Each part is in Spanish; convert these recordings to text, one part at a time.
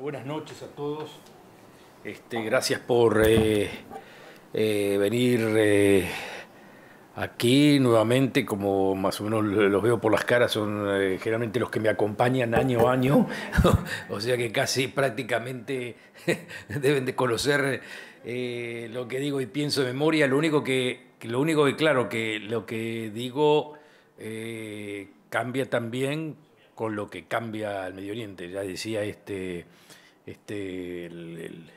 Buenas noches a todos. Este, gracias por eh, eh, venir eh, aquí nuevamente, como más o menos los veo por las caras, son generalmente los que me acompañan año a año, o sea que casi prácticamente deben de conocer lo que digo y pienso de memoria. Lo único que, lo único que claro, que lo que digo cambia también con lo que cambia el Medio Oriente. Ya decía este este, el,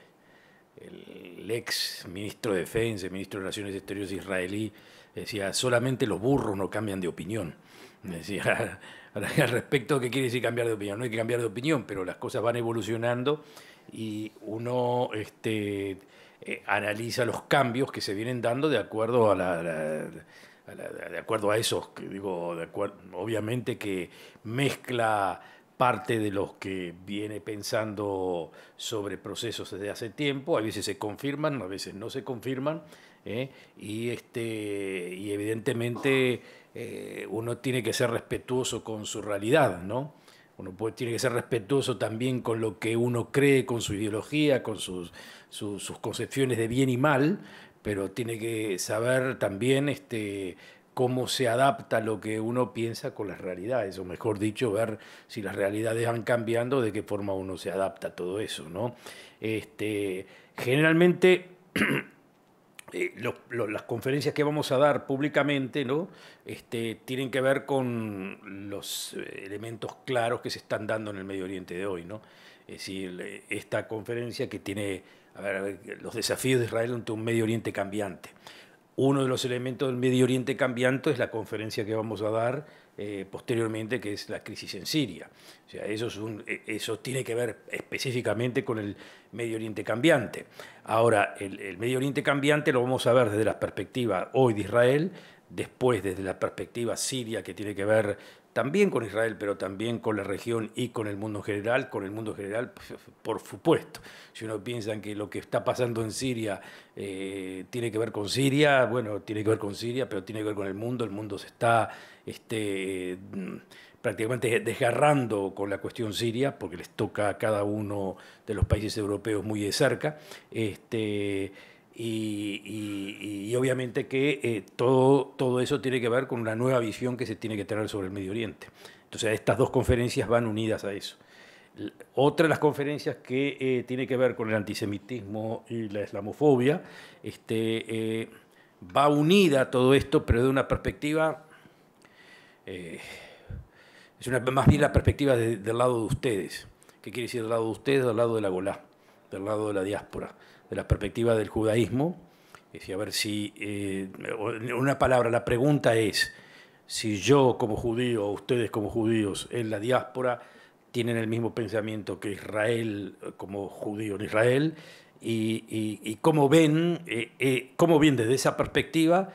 ex ministro de Defensa, ministro de Naciones Exteriores israelí, decía, solamente los burros no cambian de opinión. Decía, al respecto, ¿qué quiere decir cambiar de opinión? No hay que cambiar de opinión, pero las cosas van evolucionando y uno este, eh, analiza los cambios que se vienen dando de acuerdo a la, de acuerdo a esos, digo, obviamente que mezcla parte de los que viene pensando sobre procesos desde hace tiempo, a veces se confirman, a veces no se confirman, ¿eh? y, este, y evidentemente eh, uno tiene que ser respetuoso con su realidad, ¿no? Uno tiene que ser respetuoso también con lo que uno cree, con su ideología, con sus, sus concepciones de bien y mal, pero tiene que saber también este, cómo se adapta lo que uno piensa con las realidades, o mejor dicho, ver si las realidades van cambiando, de qué forma uno se adapta a todo eso, ¿no? Este, generalmente eh, las conferencias que vamos a dar públicamente ¿no? este, tienen que ver con los eh, elementos claros que se están dando en el Medio Oriente de hoy. ¿no? Es decir, esta conferencia que tiene los desafíos de Israel ante un Medio Oriente cambiante. Uno de los elementos del Medio Oriente cambiante es la conferencia que vamos a dar eh, posteriormente, que es la crisis en Siria. O sea, eso, es un, eh, eso tiene que ver específicamente con el Medio Oriente cambiante. Ahora, el, el Medio Oriente cambiante lo vamos a ver desde la perspectiva hoy de Israel, después desde la perspectiva siria que tiene que ver también con Israel, pero también con la región y con el mundo general, con el mundo general, pues, por supuesto. Si uno piensa que lo que está pasando en Siria eh, tiene que ver con Siria, bueno, tiene que ver con Siria, pero tiene que ver con el mundo, el mundo se está este, prácticamente desgarrando con la cuestión siria, porque les toca a cada uno de los países europeos muy de cerca. Este, y, obviamente que eh, todo, todo eso tiene que ver con una nueva visión que se tiene que tener sobre el Medio Oriente. Entonces, estas dos conferencias van unidas a eso. Otra de las conferencias que eh, tiene que ver con el antisemitismo y la islamofobia este, eh, va unida a todo esto, pero de una perspectiva, es una, más bien la perspectiva del lado de ustedes. ¿Qué quiere decir del lado de ustedes? Del lado de la Golá, del lado de la diáspora de la perspectiva del judaísmo. Es decir, a ver si, eh, una palabra, la pregunta es, si yo como judío ustedes como judíos en la diáspora tienen el mismo pensamiento que Israel eh, como judío en Israel, y, cómo, ven, eh, cómo desde esa perspectiva,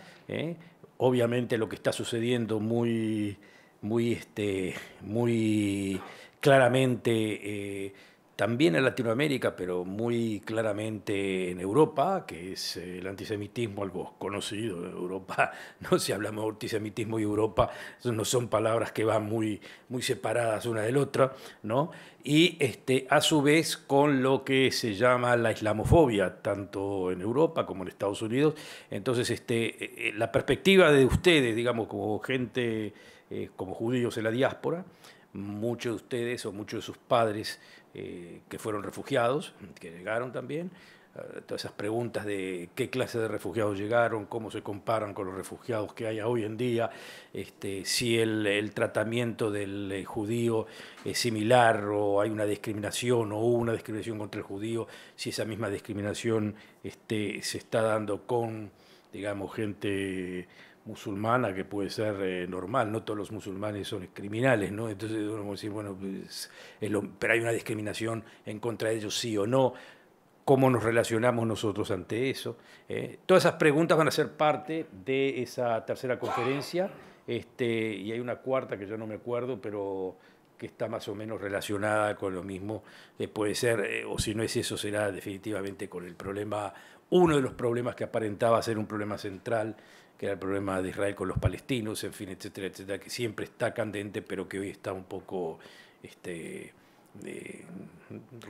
obviamente lo que está sucediendo muy, muy, este, muy claramente también en Latinoamérica, pero muy claramente en Europa, que es eh, el antisemitismo algo conocido en Europa. ¿no? Si hablamos de antisemitismo y Europa, no son palabras que van muy, muy separadas una de la otra. ¿no? Y este, a su vez con lo que se llama la islamofobia, tanto en Europa como en Estados Unidos. Entonces, este, eh, eh, la perspectiva de ustedes, digamos, como gente, como judíos en la diáspora, muchos de ustedes o muchos de sus padres eh, que fueron refugiados, que llegaron también, eh, todas esas preguntas de qué clase de refugiados llegaron, cómo se comparan con los refugiados que hay hoy en día, este, si el, tratamiento del eh, judío es similar o hay una discriminación o hubo una discriminación contra el judío, si esa misma discriminación este, se está dando con, digamos, gente musulmana que puede ser eh, normal, no todos los musulmanes son criminales, ¿no? Entonces uno puede decir, bueno, pues, pero hay una discriminación en contra de ellos, sí o no, cómo nos relacionamos nosotros ante eso. Eh, todas esas preguntas van a ser parte de esa tercera conferencia, este, y hay una cuarta que yo no me acuerdo, pero que está más o menos relacionada con lo mismo, eh, puede ser, o si no es eso, será definitivamente con el problema, uno de los problemas que aparentaba ser un problema central que era el problema de Israel con los palestinos, en fin, etcétera, etcétera, que siempre está candente, pero que hoy está un poco este, eh,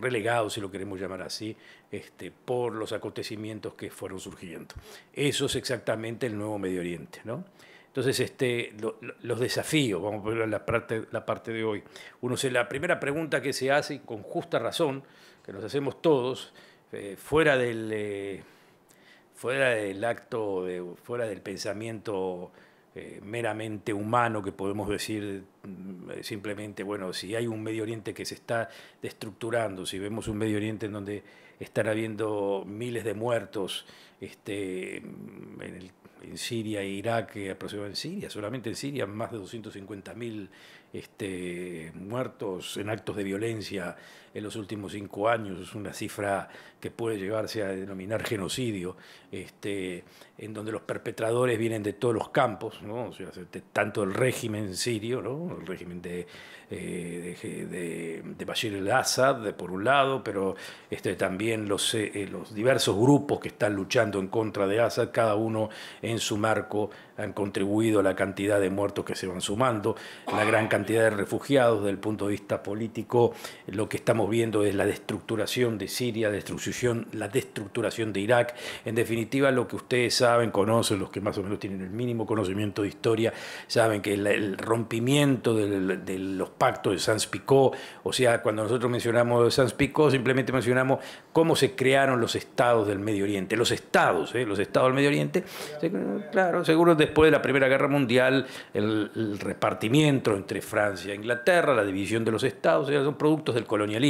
relegado, si lo queremos llamar así, este, por los acontecimientos que fueron surgiendo. Eso es exactamente el nuevo Medio Oriente, ¿no? Entonces, este, los desafíos, vamos a ver la parte, la parte de hoy. Uno se, la primera pregunta que se hace, y con justa razón, que nos hacemos todos, eh, fuera del... Eh, fuera del acto, de, fuera del pensamiento eh, meramente humano que podemos decir mm, eh, simplemente, bueno, si hay un Medio Oriente que se está destructurando, si vemos un Medio Oriente en donde están habiendo miles de muertos este, mm, en, Siria e Irak, eh, aproximadamente en Siria, solamente en Siria, más de 250.000 este, muertos en actos de violencia en los últimos cinco años, es una cifra que puede llevarse a denominar genocidio, este, en donde los perpetradores vienen de todos los campos, tanto el régimen sirio, ¿no? el régimen de, eh, de, Bashir el-Assad, por un lado, pero este, también los, eh, eh, los diversos grupos que están luchando en contra de Assad, cada uno en su marco han contribuido a la cantidad de muertos que se van sumando, la gran cantidad de refugiados, desde el punto de vista político, lo que estamos viendo es la destructuración de Siria, destrucción, la destructuración de Irak. En definitiva, lo que ustedes saben, conocen, los que más o menos tienen el mínimo conocimiento de historia, saben que el, rompimiento de los pactos de Sans picot o sea, cuando nosotros mencionamos Sans picot simplemente mencionamos cómo se crearon los estados del Medio Oriente, los estados, ¿eh? los estados del Medio Oriente, claro, seguro después de la Primera Guerra Mundial, el, repartimiento entre Francia e Inglaterra, la división de los estados, o son productos del colonialismo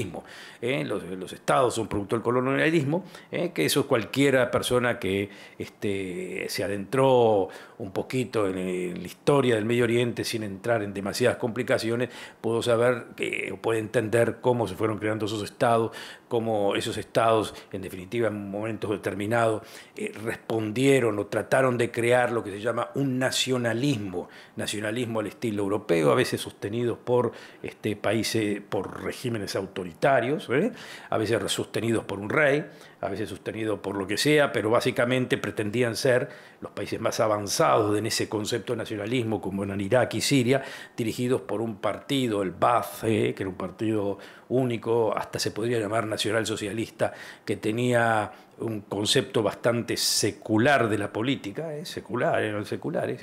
¿eh? los, estados son producto del colonialismo, ¿eh? que eso cualquiera persona que este, se adentró un poquito en, la historia del Medio Oriente sin entrar en demasiadas complicaciones, puedo saber que, entender cómo se fueron creando esos estados, cómo esos estados, en definitiva, en momentos determinados, eh, respondieron o trataron de crear lo que se llama un nacionalismo, nacionalismo al estilo europeo, a veces sostenido por este, países, por regímenes autoritarios, ¿eh? a veces sostenidos por un rey, a veces sostenido por lo que sea, pero básicamente pretendían ser los países más avanzados en ese concepto de nacionalismo, como en Irak y Siria, dirigidos por un partido, el Baath, eh, que era un partido único, hasta se podría llamar nacionalsocialista, que tenía un concepto bastante secular de la política, ¿eh? seculares, no ¿eh? seculares,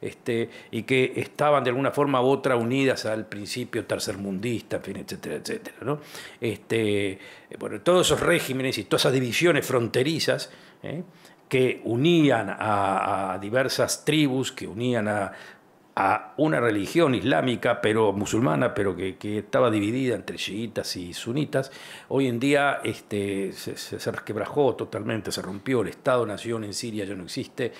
este, y que estaban de alguna forma u otra unidas al principio tercermundista, etcétera, etcétera. Este, bueno, todos esos regímenes y todas esas divisiones fronterizas ¿eh? que unían a diversas tribus, que unían a a una religión islámica, pero musulmana, pero que, que estaba dividida entre chiitas y sunitas, hoy en día este, se, se resquebrajó totalmente, se rompió, el Estado-Nación en Siria ya no existe.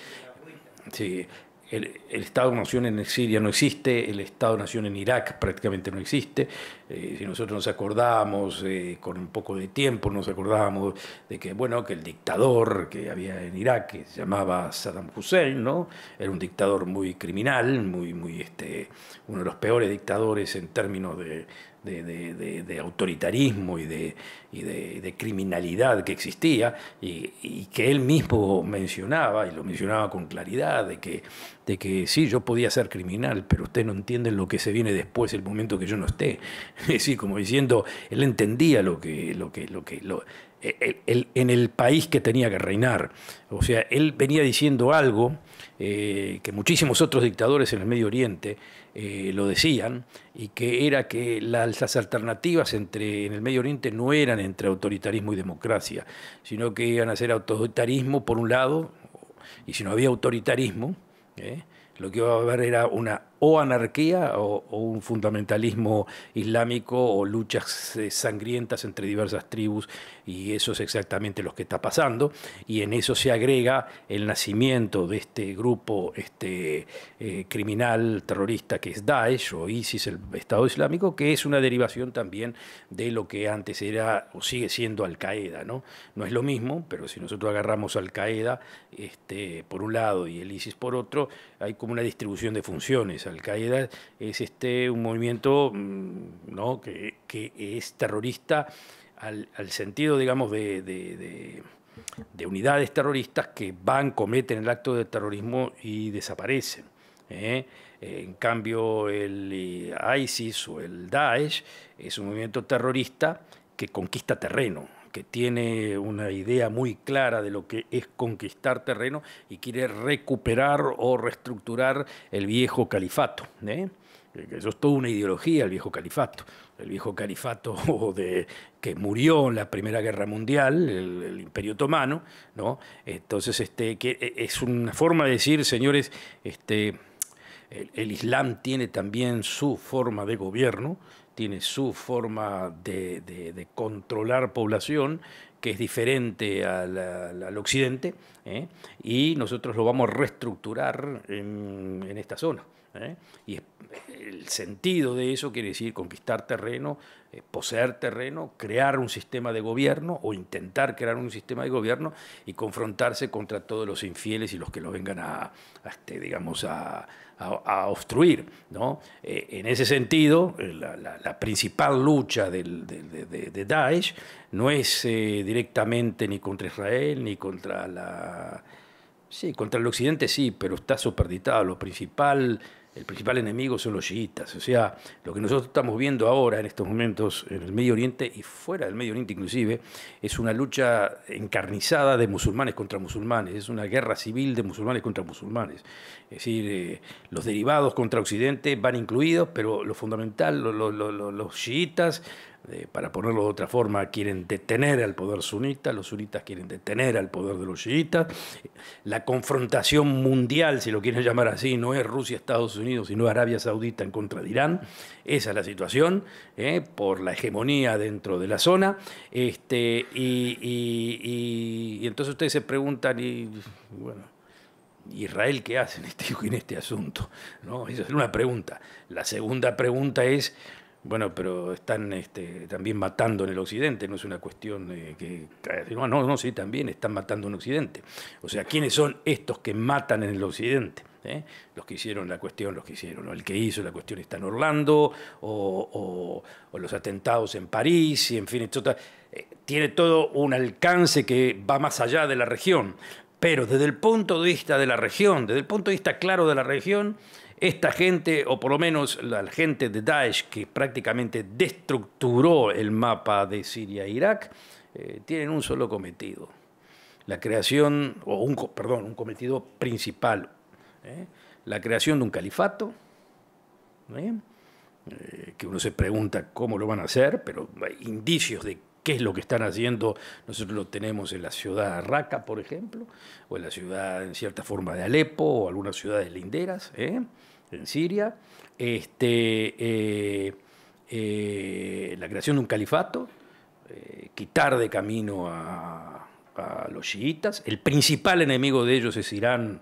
Sí, el, Estado Estado-Nación en Siria no existe, el Estado-Nación en Irak prácticamente no existe. Eh, si nosotros nos acordábamos, eh, con un poco de tiempo, nos acordábamos de que, bueno, que el dictador que había en Irak, que se llamaba Saddam Hussein, ¿no? Era un dictador muy criminal, muy, muy, este, uno de los peores dictadores en términos de, de, de, autoritarismo y, y de, criminalidad que existía y, que él mismo mencionaba, y lo mencionaba con claridad, de que, de que sí, yo podía ser criminal, pero usted no entiende lo que se viene después, el momento que yo no esté. Es decir, como diciendo, él entendía lo que... Lo que, lo que lo, en el país que tenía que reinar. O sea, él venía diciendo algo eh, que muchísimos otros dictadores en el Medio Oriente eh, lo decían, y que era que las, alternativas entre, en el Medio Oriente no eran entre autoritarismo y democracia, sino que iban a ser autoritarismo por un lado, y si no había autoritarismo, eh, lo que iba a haber era una o anarquía o, un fundamentalismo islámico o luchas eh, sangrientas entre diversas tribus y eso es exactamente lo que está pasando y en eso se agrega el nacimiento de este grupo este, eh, criminal terrorista que es Daesh o ISIS, el Estado Islámico, que es una derivación también de lo que antes era o sigue siendo Al-Qaeda. ¿no? no es lo mismo, pero si nosotros agarramos Al-Qaeda este, por un lado y el ISIS por otro, hay como una distribución de funciones al-Qaeda es este, un movimiento mm, ¿no? que, es terrorista al, sentido, digamos, de, unidades terroristas que van, cometen el acto de terrorismo y desaparecen. ¿eh? En cambio, el eh, ISIS o el Daesh es un movimiento terrorista que conquista terreno, que tiene una idea muy clara de lo que es conquistar terreno y quiere recuperar o reestructurar el viejo califato. ¿eh? Eh, eso es toda una ideología, el viejo califato. El viejo califato que murió en la Primera Guerra Mundial, el, Imperio Otomano, Entonces, este, que eh, es una forma de decir, señores, este, el Islam tiene también su forma de gobierno, tiene su forma de, controlar población que es diferente al, occidente, ¿eh? y nosotros lo vamos a reestructurar en, esta zona. ¿eh? Y el sentido de eso quiere decir conquistar terreno, eh, poseer terreno, crear un sistema de gobierno o intentar crear un sistema de gobierno y confrontarse contra todos los infieles y los que lo vengan a, este, digamos, a, a, obstruir. ¿no? Eh, en ese sentido, eh, la, principal lucha de, Daesh no es eh, directamente ni contra Israel ni contra la... Sí, contra el occidente sí, pero está superditado. Lo principal el principal enemigo son los chiitas. O sea, lo que nosotros estamos viendo ahora en estos momentos en el Medio Oriente y fuera del Medio Oriente inclusive, es una lucha encarnizada de musulmanes contra musulmanes, es una guerra civil de musulmanes contra musulmanes. Es decir, eh, los derivados contra Occidente van incluidos, pero lo fundamental, los chiitas para ponerlo de otra forma, quieren detener al poder sunita, los sunitas quieren detener al poder de los chiitas. La confrontación mundial, si lo quieren llamar así, no es Rusia-Estados Unidos, sino Arabia Saudita en contra de Irán. Esa es la situación, eh, por la hegemonía dentro de la zona. Este, y, entonces ustedes se preguntan, y bueno. Israel qué hace en este, en este asunto? ¿No? Esa es una pregunta. La segunda pregunta es, bueno, pero están este, también matando en el Occidente, no es una cuestión que... No, no, sí, también están matando en Occidente. O sea, ¿quiénes son estos que matan en el Occidente? ¿Eh? Los que hicieron la cuestión, los que hicieron, el que hizo la cuestión está en Orlando, o, los atentados en París, y en fin, etc. Eh, tiene todo un alcance que va más allá de la región, pero desde el punto de vista de la región, desde el punto de vista claro de la región, esta gente, o por lo menos la gente de Daesh, que prácticamente destructuró el mapa de Siria e Irak, eh, tienen un solo cometido. La creación, o un, perdón, un cometido principal, ¿eh? la creación de un califato, ¿eh? que uno se pregunta cómo lo van a hacer, pero hay indicios de qué es lo que están haciendo. Nosotros lo tenemos en la ciudad de Raqqa, por ejemplo, o en la ciudad, en cierta forma, de Alepo, o algunas ciudades linderas, ¿eh? en Siria. Este, eh, eh, la creación de un califato, quitar de camino a, los chiitas. El principal enemigo de ellos es Irán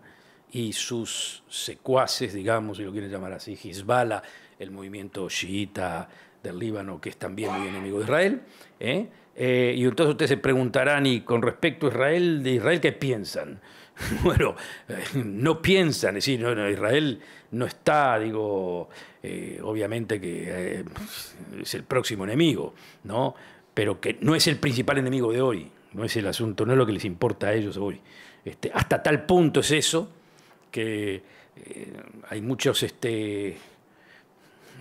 y sus secuaces, digamos, si lo quieren llamar así, Hezbollah, el movimiento chiita del Líbano, que es también muy enemigo de Israel. ¿eh? Eh, y entonces ustedes se preguntarán, y con respecto a Israel, de Israel, ¿qué piensan? bueno, eh, no piensan, es decir, no, no, Israel no está, digo, obviamente que es el próximo enemigo, ¿no? Pero que no es el principal enemigo de hoy, no es el asunto, no es lo que les importa a ellos hoy. Este, hasta tal punto es eso que hay muchos este,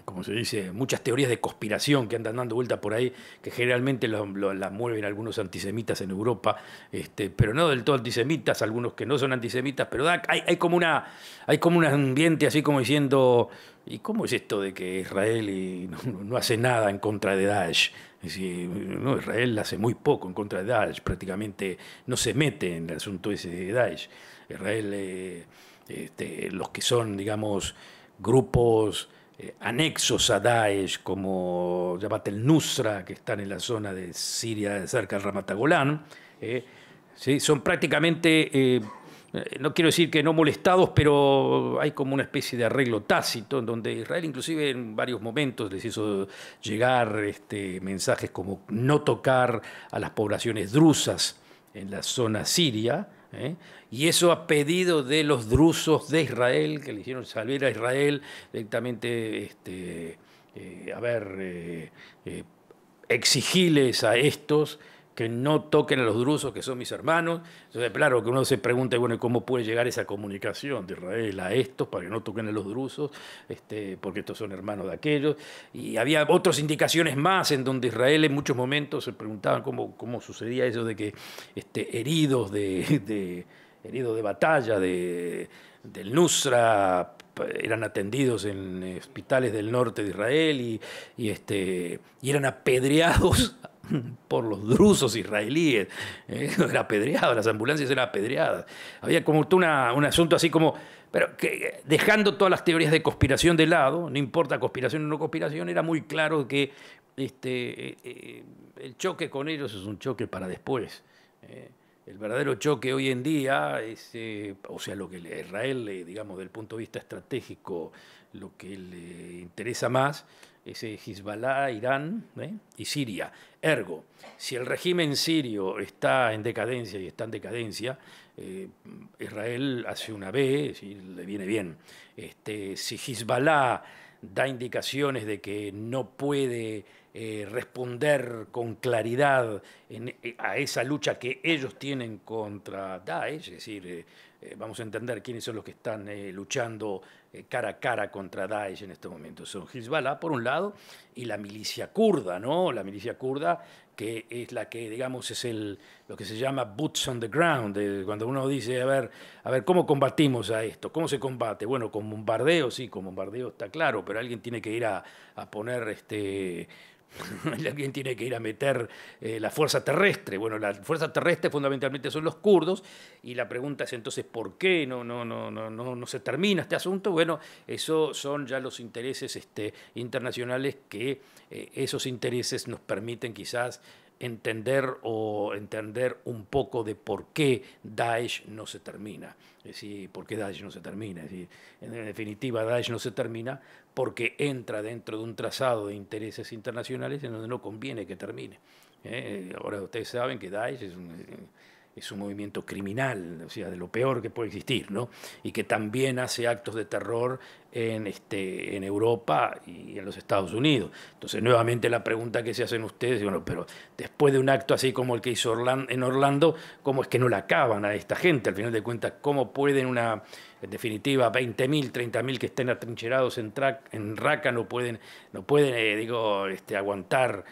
como se dice, muchas teorías de conspiración que andan dando vuelta por ahí, que generalmente las mueven algunos antisemitas en Europa, este, pero no del todo antisemitas, algunos que no son antisemitas, pero hay, como una, hay como un ambiente así como diciendo, ¿y cómo es esto de que Israel no, hace nada en contra de Daesh? Es decir, no, Israel hace muy poco en contra de Daesh, prácticamente no se mete en el asunto ese de Daesh. Israel, eh, este, los que son, digamos, grupos eh, anexos a Daesh, como llámate el Nusra, que están en la zona de Siria, cerca del Ramatagolán, eh, son prácticamente, eh, no quiero decir que no molestados, pero hay como una especie de arreglo tácito, en donde Israel inclusive en varios momentos les hizo llegar este, mensajes como no tocar a las poblaciones drusas en la zona siria, y eso a pedido de los drusos de Israel, que le hicieron salir a Israel directamente, este, eh, a ver, eh, eh a estos que no toquen a los drusos, que son mis hermanos. Entonces, claro, que uno se pregunta, bueno, ¿cómo puede llegar esa comunicación de Israel a estos para que no toquen a los drusos? Este, porque estos son hermanos de aquellos. Y había otras indicaciones más en donde Israel en muchos momentos se preguntaban cómo, cómo sucedía eso de que este, heridos de heridos de batalla, de, del Nusra, eran atendidos en hospitales del norte de Israel y, este, eran apedreados por los drusos israelíes. ¿eh? Era apedreado, las ambulancias eran apedreadas. Había como un asunto así como, pero dejando todas las teorías de conspiración de lado, no importa conspiración o no conspiración, era muy claro que este, eh, eh, el choque con ellos es un choque para después. El verdadero choque hoy en día es, eh, o sea, lo que a Israel, digamos, eh, digamos, del punto de vista estratégico, lo que le interesa más es eh, Hezbollah, Irán y Siria. Ergo, si el régimen sirio está en decadencia y está en decadencia, Israel hace una B, y le viene bien. Este, si Hezbollah da indicaciones de que no puede eh, responder con claridad eh, a esa lucha que ellos tienen contra Daesh, es decir, eh, vamos a entender quiénes son los que están luchando cara a cara contra Daesh en este momento. Son Hezbollah, por un lado, y la milicia kurda, ¿no? La milicia kurda que es la que, digamos, es el, lo que se llama boots on the ground, cuando uno dice, a ver, a ver, ¿cómo combatimos a esto? ¿Cómo se combate? Bueno, con bombardeo, sí, con bombardeo está claro, pero alguien tiene que ir a, a poner este, alguien tiene que ir a meter eh, la fuerza terrestre. Bueno, la fuerza terrestre fundamentalmente son los kurdos y la pregunta es entonces por qué no, no, no, no, no, se termina este asunto. Bueno, esos son ya los intereses este, internacionales que eh, esos intereses nos permiten quizás entender o entender un poco de por qué Daesh no se termina. Es decir, por qué Daesh no se termina. decir, en definitiva, Daesh no se termina porque entra dentro de un trazado de intereses internacionales en donde no conviene que termine. Eh, ahora ustedes saben que Daesh es un es un movimiento criminal, o sea, de lo peor que puede existir, ¿no? Y que también hace actos de terror en, este, en Europa y en los Estados Unidos. Entonces, nuevamente la pregunta que se hacen ustedes, bueno, pero después de un acto así como el que hizo Orlando, en Orlando, ¿cómo es que no la acaban a esta gente? Al final de cuentas, ¿cómo pueden una, en definitiva, 20.000, 30.000 que estén atrincherados en, en Raca no pueden, no pueden eh, digo, este, aguantar?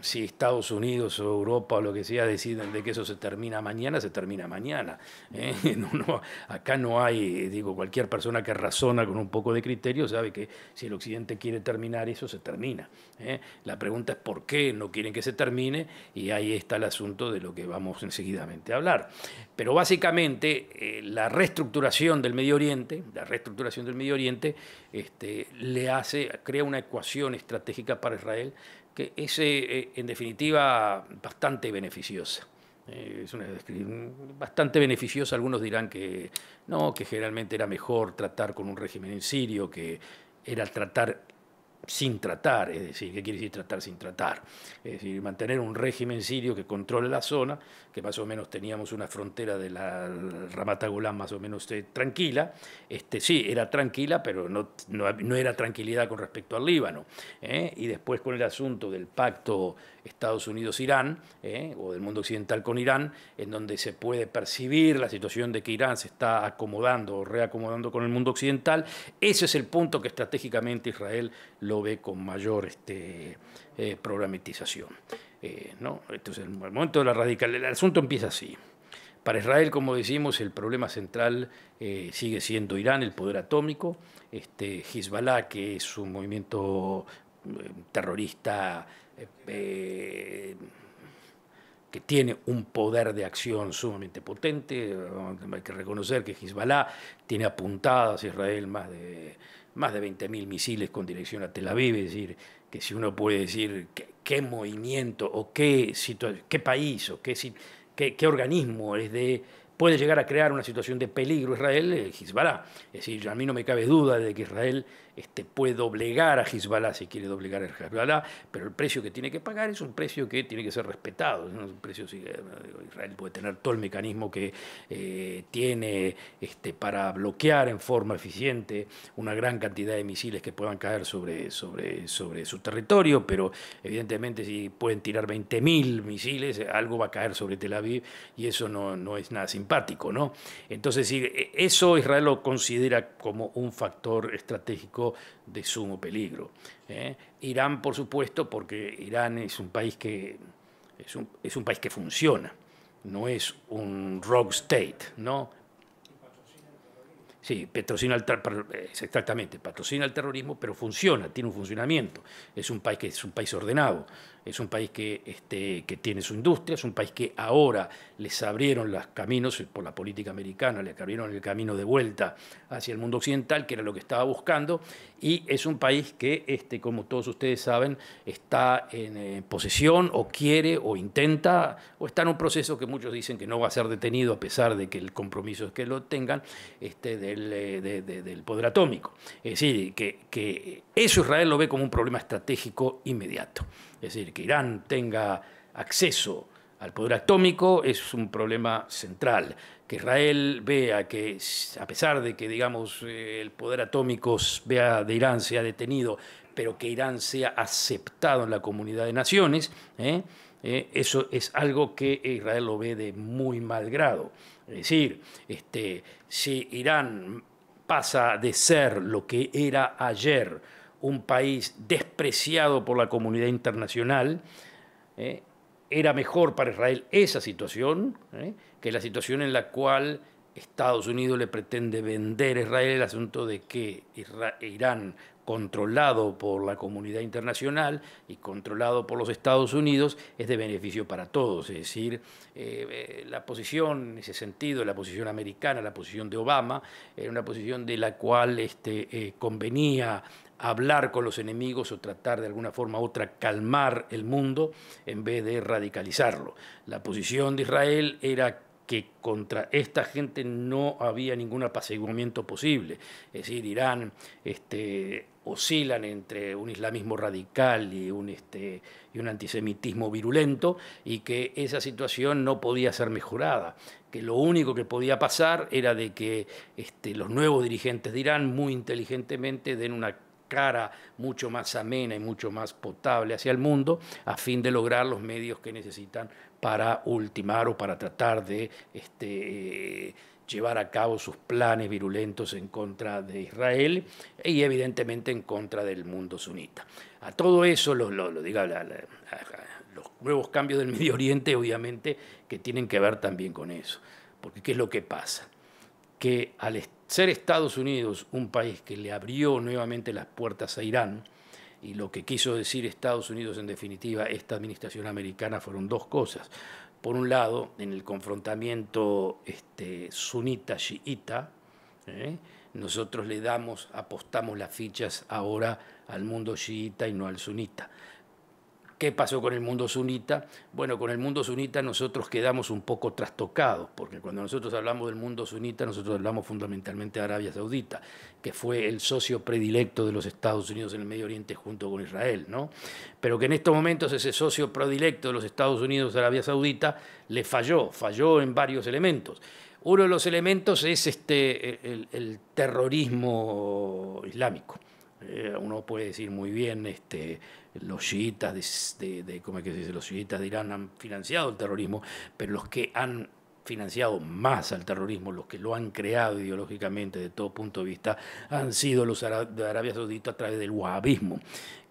si Estados Unidos o Europa o lo que sea deciden de que eso se termina mañana, se termina mañana. ¿eh? acá no hay, eh, digo, cualquier persona que razona con un poco de criterio sabe que si el Occidente quiere terminar eso, se termina. ¿eh? La pregunta es por qué no quieren que se termine y ahí está el asunto de lo que vamos enseguidamente a hablar. Pero básicamente la reestructuración del Medio Oriente, la reestructuración del Medio Oriente, este, le hace, crea una ecuación estratégica para Israel que ese eh, en definitiva, bastante beneficiosa. Eh, es una bastante beneficiosa. Algunos dirán que no, que generalmente era mejor tratar con un régimen en sirio, que era tratar sin tratar, es decir, ¿qué quiere decir tratar sin tratar? Es decir, mantener un régimen sirio que controle la zona, que más o menos teníamos una frontera de la Ramata Golán más o menos eh, tranquila, este, sí, era tranquila, pero no, no, era tranquilidad con respecto al Líbano. ¿eh? Y después con el asunto del pacto Estados Unidos-Irán, eh, o del mundo occidental con Irán, en donde se puede percibir la situación de que Irán se está acomodando o reacomodando con el mundo occidental. Ese es el punto que estratégicamente Israel lo ve con mayor este, eh, programatización. Eh, el momento de la radical, el asunto empieza así. Para Israel, como decimos, el problema central sigue siendo Irán, el poder atómico, este, Hezbollah, que es un movimiento terrorista eh, que tiene un poder de acción sumamente potente. Hay que reconocer que Hezbollah tiene apuntadas a Israel más de, más de 20.000 misiles con dirección a Tel Aviv, es decir, que si uno puede decir qué, movimiento o qué, país o qué, organismo es de puede llegar a crear una situación de peligro Israel, eh, Hezbollah. Es decir, a mí no me cabe duda de que Israel este, puede doblegar a Hezbollah si quiere doblegar a Hezbollah, pero el precio que tiene que pagar es un precio que tiene que ser respetado. Eh, Israel puede tener todo el mecanismo que eh, tiene este, para bloquear en forma eficiente una gran cantidad de misiles que puedan caer sobre, sobre, sobre su territorio, pero evidentemente si pueden tirar 20.000 misiles, algo va a caer sobre Tel Aviv y eso no, no es nada simpático. ¿no? Entonces, e, eso Israel lo considera como un factor estratégico de sumo peligro. ¿eh? Irán, por supuesto, porque Irán es un país que, es un, país que funciona, no es un rogue state, ¿no? Sí, patrocina el exactamente, patrocina el terrorismo, pero funciona, tiene un funcionamiento. Es un país que es un país ordenado, es un país este, que, tiene su industria, es un país que ahora les abrieron los caminos eh, por la política americana, les abrieron el camino de vuelta hacia el mundo occidental, que era lo que estaba buscando, y es un país que, este, como todos ustedes saben, está en, eh, posesión o quiere o intenta, o está en un proceso que muchos dicen que no va a ser detenido a pesar de que el compromiso es que lo tengan, este, eh, del, poder atómico. Es decir, que, que eso Israel lo ve como un problema estratégico inmediato. Es decir, que Irán tenga acceso al poder atómico es un problema central. Que Israel vea que, a pesar de que, digamos, eh, el poder atómico vea de Irán sea detenido, pero que Irán sea aceptado en la comunidad de naciones, ¿eh? Eh, eso es algo que Israel lo ve de muy mal grado. Es decir, este, si Irán pasa de ser lo que era ayer, un país de por la comunidad internacional. Eh, era mejor para Israel esa situación eh, que la situación en la cual Estados Unidos le pretende vender a Israel el asunto de que Irán, controlado por la comunidad internacional y controlado por los Estados Unidos, es de beneficio para todos. Es decir, eh, la posición en ese sentido, la posición americana, la posición de Obama, era una posición de la cual este, convenía hablar con los enemigos o tratar de alguna forma u otra calmar el mundo en vez de radicalizarlo. La posición de Israel era que contra esta gente no había ningún apaciguamiento posible. Es decir, Irán este, oscilan entre un islamismo radical y un, este, y un antisemitismo virulento y que esa situación no podía ser mejorada, que lo único que podía pasar era de que este, los nuevos dirigentes de Irán muy inteligentemente den una cara, mucho más amena y mucho más potable hacia el mundo, a fin de lograr los medios que necesitan para ultimar o para tratar de este, eh, llevar a cabo sus planes virulentos en contra de Israel y evidentemente en contra del mundo sunita. A todo eso, los, lo diga, los nuevos cambios del Medio Oriente obviamente que tienen que ver también con eso, porque ¿qué es lo que pasa? Que al ser Estados Unidos un país que le abrió nuevamente las puertas a Irán, y lo que quiso decir Estados Unidos en definitiva, esta administración americana, fueron dos cosas. Por un lado, en el confrontamiento este, sunita-shiita, ¿eh? nosotros le damos, apostamos las fichas ahora al mundo shiita y no al sunita. ¿Qué pasó con el mundo sunita? Bueno, con el mundo sunita nosotros quedamos un poco trastocados, porque cuando nosotros hablamos del mundo sunita, nosotros hablamos fundamentalmente de Arabia Saudita, que fue el socio predilecto de los Estados Unidos en el Medio Oriente junto con Israel, ¿no? Pero que en estos momentos ese socio predilecto de los Estados Unidos, Arabia Saudita, le falló, falló en varios elementos. Uno de los elementos es este, el, terrorismo islámico. Eh, uno puede decir muy bien, este, los chiitas de, que dice? Los de Irán han financiado el terrorismo, pero los que han financiado más al terrorismo, los que lo han creado ideológicamente de todo punto de vista, han sido los de Arabia Saudita a través del wahabismo,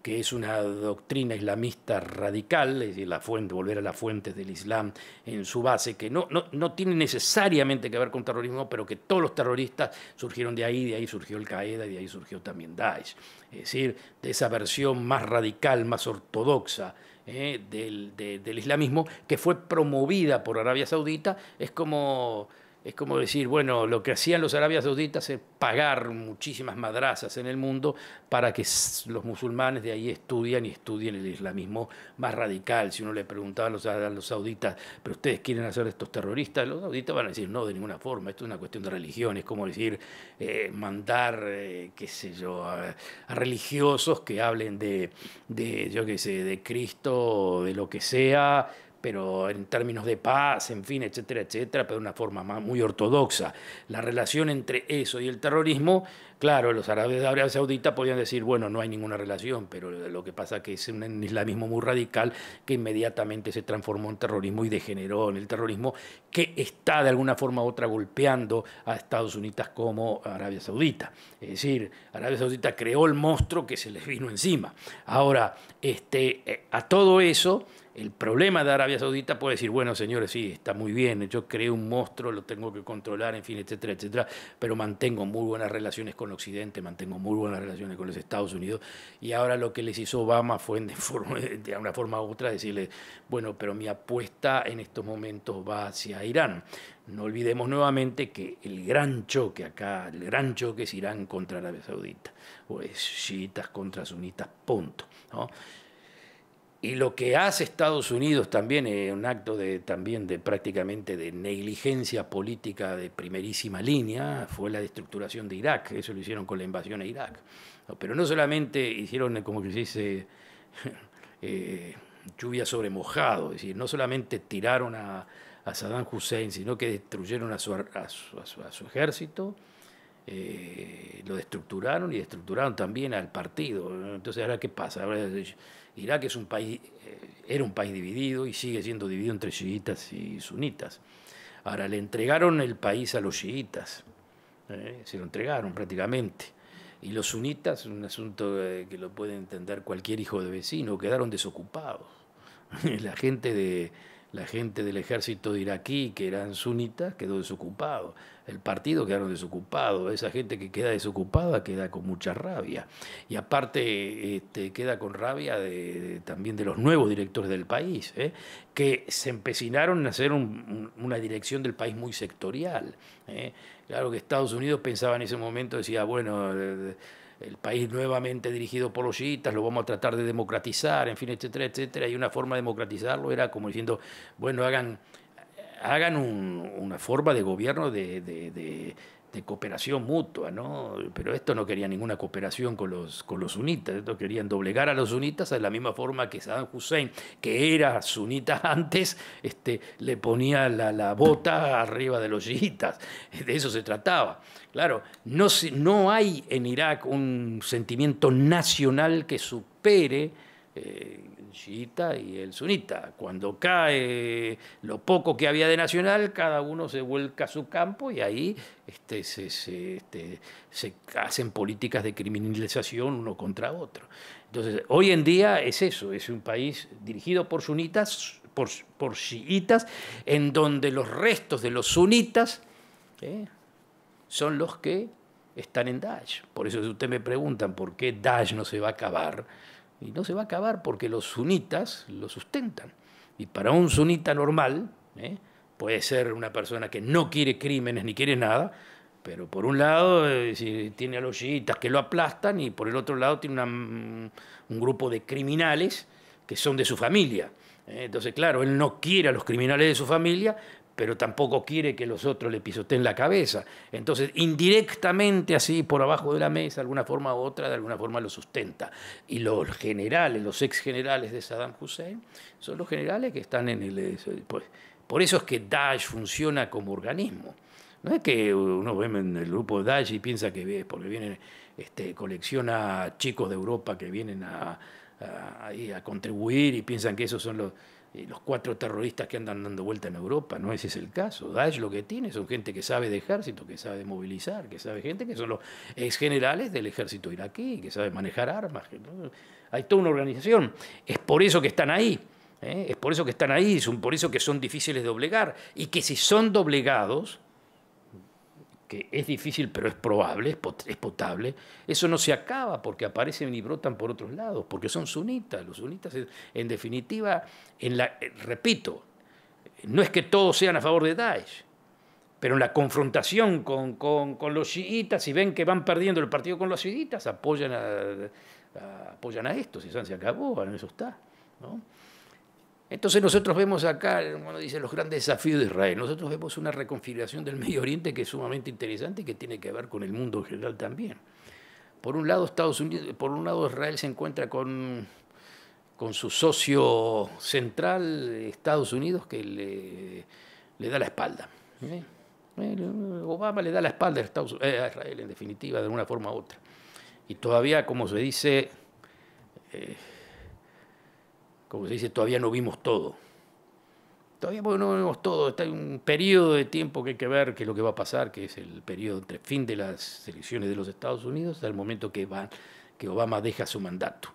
que es una doctrina islamista radical, es decir, la fuente, volver a las fuentes del Islam en su base, que no, no, tiene necesariamente que ver con terrorismo, pero que todos los terroristas surgieron de ahí, de ahí surgió el Qaeda y de ahí surgió también Daesh. Es decir, de esa versión más radical, más ortodoxa eh, del, del islamismo, que fue promovida por Arabia Saudita, es como es como decir, bueno, lo que hacían los Arabias Sauditas es pagar muchísimas madrazas en el mundo para que los musulmanes de ahí estudian y estudien el islamismo más radical. Si uno le preguntaba a los, los sauditas, ¿pero ustedes quieren hacer estos terroristas? Los sauditas van a decir, no, de ninguna forma, esto es una cuestión de religión, es como decir, eh, mandar, eh, qué sé yo, a, religiosos que hablen de, de, yo qué sé, de Cristo, de lo que sea, pero en términos de paz, en fin, etcétera, etcétera, pero de una forma muy ortodoxa. La relación entre eso y el terrorismo, claro, los árabes de Arabia Saudita podían decir, bueno, no hay ninguna relación, pero lo que pasa es que es un islamismo muy radical que inmediatamente se transformó en terrorismo y degeneró en el terrorismo que está de alguna forma u otra golpeando a Estados Unidos como Arabia Saudita. Es decir, Arabia Saudita creó el monstruo que se les vino encima. Ahora, este, eh, a todo eso el problema de Arabia Saudita puede decir, bueno, señores, sí, está muy bien, yo creo un monstruo, lo tengo que controlar, en fin, etcétera, etcétera, pero mantengo muy buenas relaciones con Occidente, mantengo muy buenas relaciones con los Estados Unidos, y ahora lo que les hizo Obama fue, de, una forma u otra, decirle, bueno, pero mi apuesta en estos momentos va hacia Irán. No olvidemos nuevamente que el gran choque acá, el gran choque es Irán contra Arabia Saudita, o es chiitas contra sunitas, punto. ¿no? Y lo que hace Estados Unidos también es eh, un acto de, también de prácticamente de negligencia política de primerísima línea, fue la destructuración de Irak, eso lo hicieron con la invasión a Irak. Pero no solamente hicieron, eh, como que se dice, eh, lluvia sobre mojado, es decir, no solamente tiraron a, a Saddam Hussein, sino que destruyeron a su, a su ejército, eh, lo destructuraron y destructuraron también al partido. Entonces, ¿ahora qué pasa? Irak es un país, eh, era un país dividido y sigue siendo dividido entre chiitas y sunitas. Ahora, le entregaron el país a los chiitas, ¿eh? se lo entregaron prácticamente. Y los sunitas, un asunto que lo puede entender cualquier hijo de vecino, quedaron desocupados. La gente de, la gente del ejército de iraquí, que eran sunitas, quedó desocupado. El partido quedó desocupado. Esa gente que queda desocupada queda con mucha rabia. Y aparte este, queda con rabia también de los nuevos directores del país, ¿eh? que se empecinaron a hacer una dirección del país muy sectorial. ¿eh? Claro que Estados Unidos pensaba en ese momento, decía, bueno el país nuevamente dirigido por los chiitas, lo vamos a tratar de democratizar, en fin, etcétera, etcétera. Y una forma de democratizarlo era como diciendo, bueno, hagan, hagan una forma de gobierno de de cooperación mutua, ¿no? Pero esto no quería ninguna cooperación con los, con los sunitas, esto querían doblegar a los sunitas de la misma forma que Saddam Hussein, que era sunita antes, este, le ponía la, bota arriba de los yihitas, de eso se trataba. Claro, no, no hay en Irak un sentimiento nacional que supere... Eh, el chiita y el sunita. Cuando cae lo poco que había de nacional, cada uno se vuelca a su campo y ahí este, este, se, hacen políticas de criminalización uno contra otro. Entonces, hoy en día es eso, es un país dirigido por sunitas, por, por en donde los restos de los sunitas eh, son los que están en Daesh. Por eso si ustedes me preguntan por qué Daesh no se va a acabar, y no se va a acabar porque los sunitas lo sustentan. Y para un sunita normal, ¿eh? puede ser una persona que no quiere crímenes ni quiere nada, pero por un lado eh, tiene a los chiitas que lo aplastan y por el otro lado tiene mm, un grupo de criminales que son de su familia. ¿eh? Entonces, claro, él no quiere a los criminales de su familia, pero tampoco quiere que los otros le pisoteen la cabeza. Entonces, indirectamente así, por abajo de la mesa, de alguna forma u otra, de alguna forma lo sustenta. Y los generales, los ex generales de Saddam Hussein, son los generales que están en el... Pues, por eso es que Daesh funciona como organismo. No es que uno ve en el grupo Daesh y piensa que es porque vienen, este, colecciona chicos de Europa que vienen a contribuir y piensan que esos son los eh, los cuatro terroristas que andan dando vuelta en Europa, no ese es el caso. Daesh lo que tiene son gente que sabe de ejército, que sabe de movilizar, que sabe gente que son los exgenerales del ejército iraquí, que sabe manejar armas. Hay toda una organización. Es por eso que están ahí. ¿eh? Es por eso que están ahí, es por eso que son difíciles de doblegar. Y que si son doblegados, que es difícil pero es probable, es, potable, eso no se acaba porque aparecen y brotan por otros lados, porque son sunitas. Los sunitas, en definitiva, eh, repito, no es que todos sean a favor de Daesh, pero en la confrontación con, los chiitas, si ven que van perdiendo el partido con los chiitas, apoyan a, a apoyan a se acabó, eso está. ¿no? Entonces nosotros vemos acá, uno dice, los grandes desafíos de Israel. Nosotros vemos una reconfiguración del Medio Oriente que es sumamente interesante y que tiene que ver con el mundo en general también. Por un lado, Estados Unidos, por un lado Israel se encuentra con, con su socio central, Estados Unidos, que le, le da la espalda. ¿Eh? Obama le da la espalda eh, a, Israel, en definitiva, de una forma u otra. Y todavía, como se dice... Eh, como se dice, todavía no vimos todo. Todavía no vemos todo, está un periodo de tiempo que hay que ver qué es lo que va a pasar, que es el periodo entre fin de las elecciones de los Estados Unidos hasta el momento que, va, que Obama deja su mandato.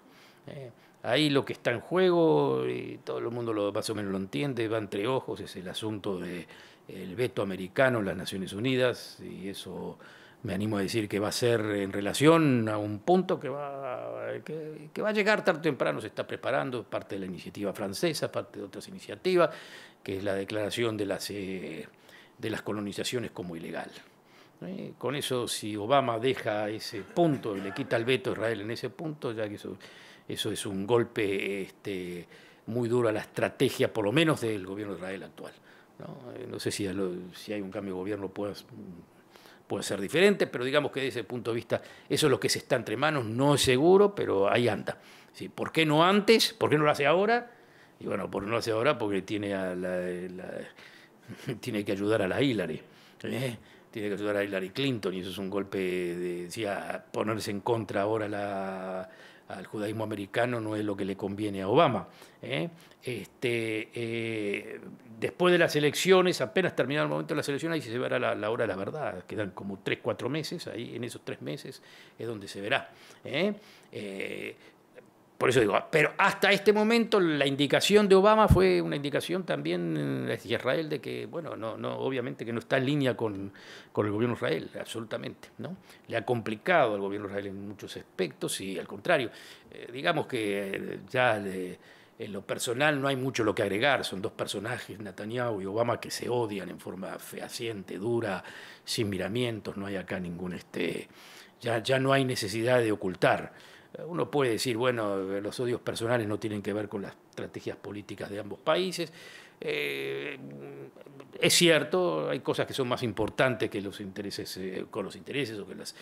Eh, ahí lo que está en juego, y todo el mundo lo, más o menos lo entiende, va entre ojos, es el asunto del veto americano las Naciones Unidas, y eso me animo a decir que va a ser en relación a un punto que va, que, va a llegar tarde o temprano, se está preparando, parte de la iniciativa francesa, parte de otras iniciativas, que es la declaración de las, eh, de las colonizaciones como ilegal. Eh, con eso, si Obama deja ese punto y le quita el veto a Israel en ese punto, ya que eso, eso es un golpe este, muy duro a la estrategia, por lo menos del gobierno de Israel actual. No, eh, sé si, si hay un cambio de gobierno, pues puede ser diferente, pero digamos que desde ese punto de vista eso es lo que se está entre manos, no es seguro, pero ahí anda. ¿Sí? ¿Por qué no antes? ¿Por qué no lo hace ahora? Y bueno, por no lo hace ahora porque tiene, a tiene que ayudar a la Hillary. ¿eh? Tiene que ayudar a Hillary Clinton y eso es un golpe de, decía ponerse en contra ahora la, al judaísmo americano no es lo que le conviene a Obama. ¿eh? Este, eh, después de las elecciones, apenas terminado el momento de las elecciones, ahí se verá la, hora de la verdad. Quedan como tres, cuatro meses, ahí en esos tres meses es donde se verá. ¿eh? Por eso digo, pero hasta este momento la indicación de Obama fue una indicación también de eh, Israel de que, bueno, no, no, obviamente que no está en línea con, el gobierno de Israel, absolutamente. ¿no? Le ha complicado al gobierno de Israel en muchos aspectos y al contrario, eh, digamos que eh, ya en lo personal no hay mucho lo que agregar, son dos personajes, Netanyahu y Obama, que se odian en forma fehaciente, dura, sin miramientos, no hay acá ningún, este, ya, ya no hay necesidad de ocultar eh, uno puede decir, bueno, eh, los odios personales no tienen que ver con las estrategias políticas de ambos países. Eh, es cierto, hay cosas que son más importantes que los intereses, con los intereses o que las,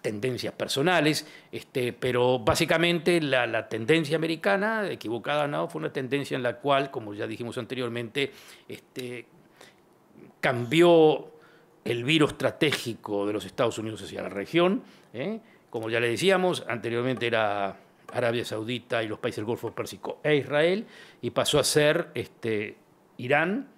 tendencias personales, este, pero básicamente la, tendencia americana, equivocada no, fue una tendencia en la cual, como ya dijimos anteriormente, este, cambió el virus estratégico de los Estados Unidos hacia la región como ya le decíamos, anteriormente era Arabia Saudita y los países del Golfo Pérsico e Israel, y pasó a ser este, Irán,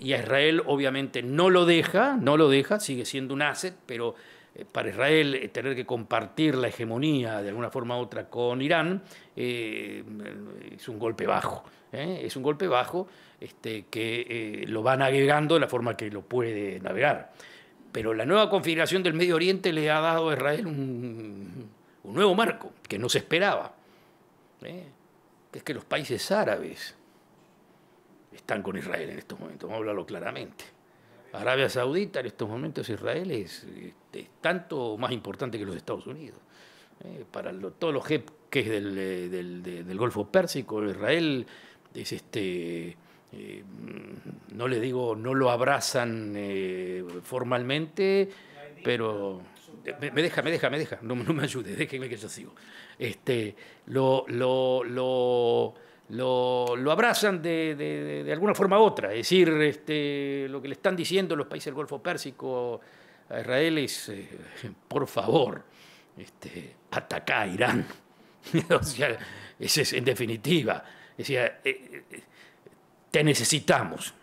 y a Israel obviamente no lo deja, no lo deja, sigue siendo un asset, pero eh, para Israel eh, tener que compartir la hegemonía de alguna forma u otra con Irán eh, es un golpe bajo. Es un golpe bajo este, que lo va navegando de la forma que lo puede navegar. Pero la nueva configuración del Medio Oriente le ha dado a Israel un, nuevo marco que no se esperaba. ¿eh? es que los países árabes están con Israel en estos momentos, vamos a hablarlo claramente. Arabia Saudita en estos momentos Israel es, este, tanto más importante que los Estados Unidos. ¿eh? Para todos los jefes del, eh, del Golfo Pérsico, Israel es este eh, mm, no le digo, no lo abrazan eh, formalmente, pero me, deja, me deja, me deja, no, me ayude, déjenme que yo sigo. Este, lo, lo, lo, abrazan de, alguna forma u otra, es decir, este, lo que le están diciendo los países del Golfo Pérsico a Israel es, eh, por favor, este, ataca a Irán. es, en definitiva. decía necesitamos.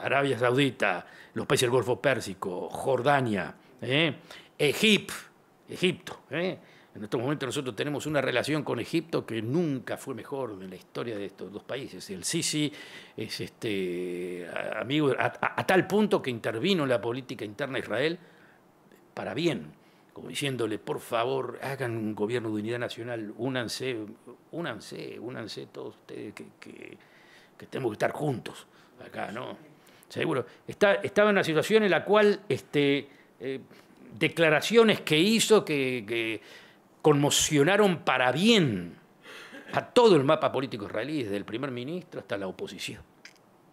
Arabia Saudita, los países del Golfo Pérsico, Jordania, ¿eh? Egipto. ¿eh? En estos momentos nosotros tenemos una relación con Egipto que nunca fue mejor en la historia de estos dos países. El Sisi es este, amigo a, tal punto que intervino en la política interna de Israel para bien, como diciéndole, por favor, hagan un gobierno de unidad nacional, únanse, únanse, únanse todos ustedes que que tenemos que estar juntos acá, ¿no? Seguro. Está, estaba en una situación en la cual este, eh, declaraciones que hizo que, conmocionaron para bien a todo el mapa político israelí, desde el primer ministro hasta la oposición.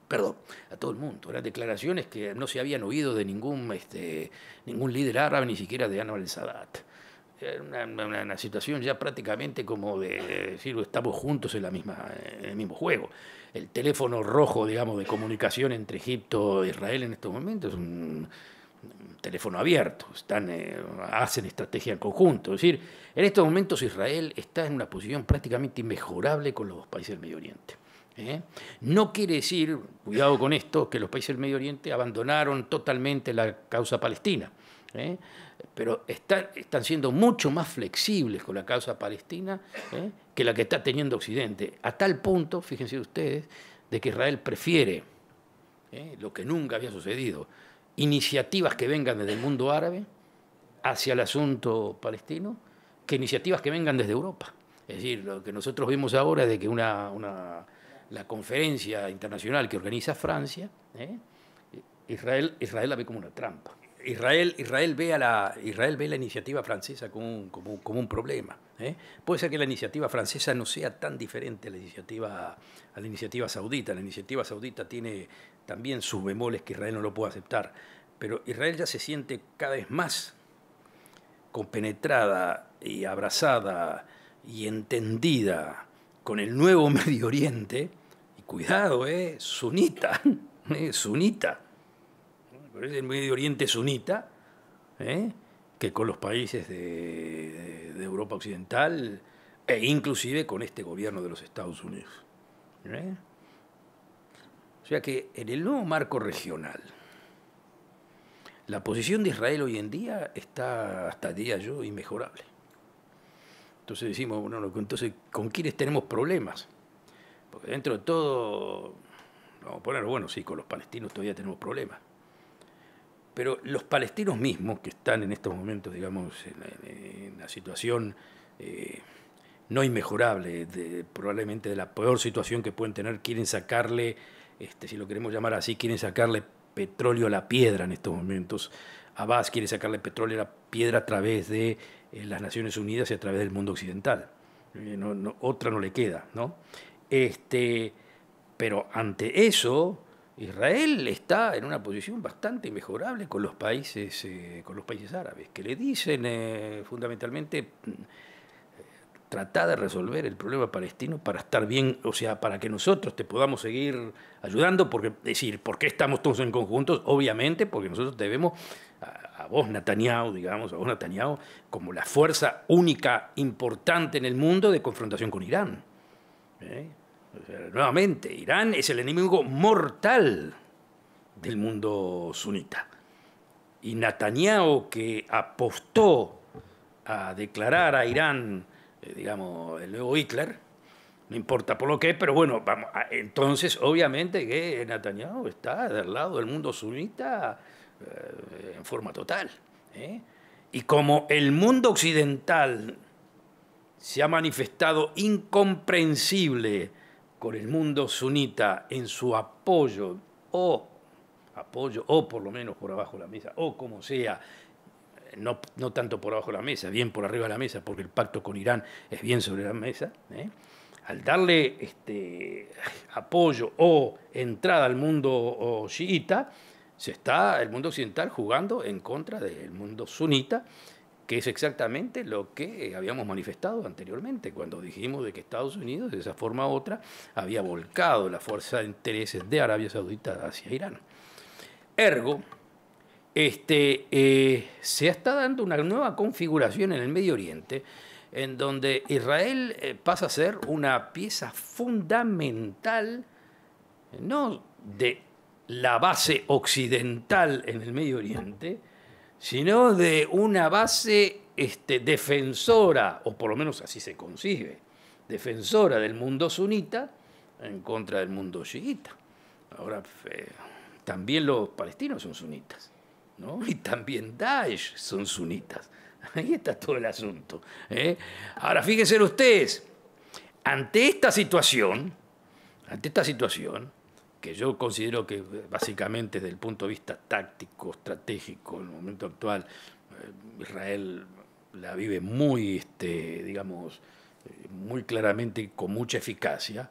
Perdón, a todo el mundo. Eran declaraciones que no se habían oído de ningún, este, ningún líder árabe, ni siquiera de Anwar el-Sadat. Era una, situación ya prácticamente como de, de decir, estamos juntos en, la misma, en el mismo juego el teléfono rojo, digamos, de comunicación entre Egipto e Israel en estos momentos, es un, teléfono abierto, están, eh, hacen estrategia en conjunto. Es decir, en estos momentos Israel está en una posición prácticamente inmejorable con los países del Medio Oriente. ¿eh? No quiere decir, cuidado con esto, que los países del Medio Oriente abandonaron totalmente la causa palestina. ¿eh? pero están, siendo mucho más flexibles con la causa palestina ¿eh? que la que está teniendo Occidente, a tal punto, fíjense ustedes, de que Israel prefiere, ¿eh? lo que nunca había sucedido, iniciativas que vengan desde el mundo árabe hacia el asunto palestino que iniciativas que vengan desde Europa. Es decir, lo que nosotros vimos ahora es de que una, la conferencia internacional que organiza Francia, ¿eh? Israel la ve como una trampa. Israel, Israel, ve la, Israel ve la iniciativa francesa como un, problema. ¿eh? Puede ser que la iniciativa francesa no sea tan diferente a la, iniciativa, a la iniciativa saudita. La iniciativa saudita tiene también sus bemoles que Israel no lo puede aceptar. Pero Israel ya se siente cada vez más compenetrada y abrazada y entendida con el nuevo Medio Oriente. Y cuidado, ¿eh? sunita, ¿eh? sunita es el Medio Oriente sunita, ¿eh? que con los países de, Europa Occidental e inclusive con este gobierno de los Estados Unidos. ¿eh? O sea que en el nuevo marco regional, la posición de Israel hoy en día está, hasta día yo, inmejorable. Entonces decimos, bueno, entonces, ¿con quiénes tenemos problemas? Porque dentro de todo, vamos a poner, bueno, sí, con los palestinos todavía tenemos problemas pero los palestinos mismos, que están en estos momentos, digamos, en, la situación eh, no inmejorable, probablemente de la peor situación que pueden tener, quieren sacarle, este, si lo queremos llamar así, quieren sacarle petróleo a la piedra en estos momentos. Abbas quiere sacarle petróleo a la piedra a través de eh, las Naciones Unidas y a través del mundo occidental. Eh, otra no le queda, ¿no? Este, pero ante eso, Israel está en una posición bastante mejorable con los países, eh, con los países árabes, que le dicen eh, fundamentalmente mm, trata de resolver el problema palestino para estar bien, o sea, para que nosotros te podamos seguir ayudando, porque es decir, ¿por qué estamos todos en conjuntos? Obviamente, porque nosotros debemos a, a vos, Netanyahu, digamos, a vos, Netanyahu, como la fuerza única importante en el mundo de confrontación con Irán. ¿Eh? nuevamente, Irán es el enemigo mortal del mundo sunita. Y Netanyahu, que apostó a declarar a Irán, eh, digamos, el nuevo Hitler, no importa por lo que pero bueno, vamos, ah, entonces obviamente que Netanyahu está del lado del mundo sunita eh, en forma total. ¿eh? Y como el mundo occidental se ha manifestado incomprensible con el mundo sunita en su apoyo, o apoyo, o por lo menos por abajo de la mesa, o como sea, no, tanto por abajo de la mesa, bien por arriba de la mesa, porque el pacto con Irán es bien sobre la mesa, ¿eh? al darle este, apoyo o entrada al mundo chiita, se está el mundo occidental jugando en contra del mundo sunita, que es exactamente lo que eh, habíamos manifestado anteriormente, cuando dijimos de que Estados Unidos, de esa forma u otra, había volcado la fuerza de intereses de Arabia Saudita hacia Irán. Ergo, este, eh, se está dando una nueva configuración en el Medio Oriente, en donde Israel eh, pasa a ser una pieza fundamental, no de la base occidental en el Medio Oriente, sino de una base este, defensora, o por lo menos así se concibe, defensora del mundo sunita en contra del mundo chiita. Ahora, también los palestinos son sunitas, ¿no? Y también Daesh son sunitas. Ahí está todo el asunto. ¿eh? Ahora, fíjense ustedes, ante esta situación, ante esta situación, yo considero que básicamente desde el punto de vista táctico, estratégico, en el momento actual, eh, Israel la vive muy, este, digamos, eh, muy claramente y con mucha eficacia,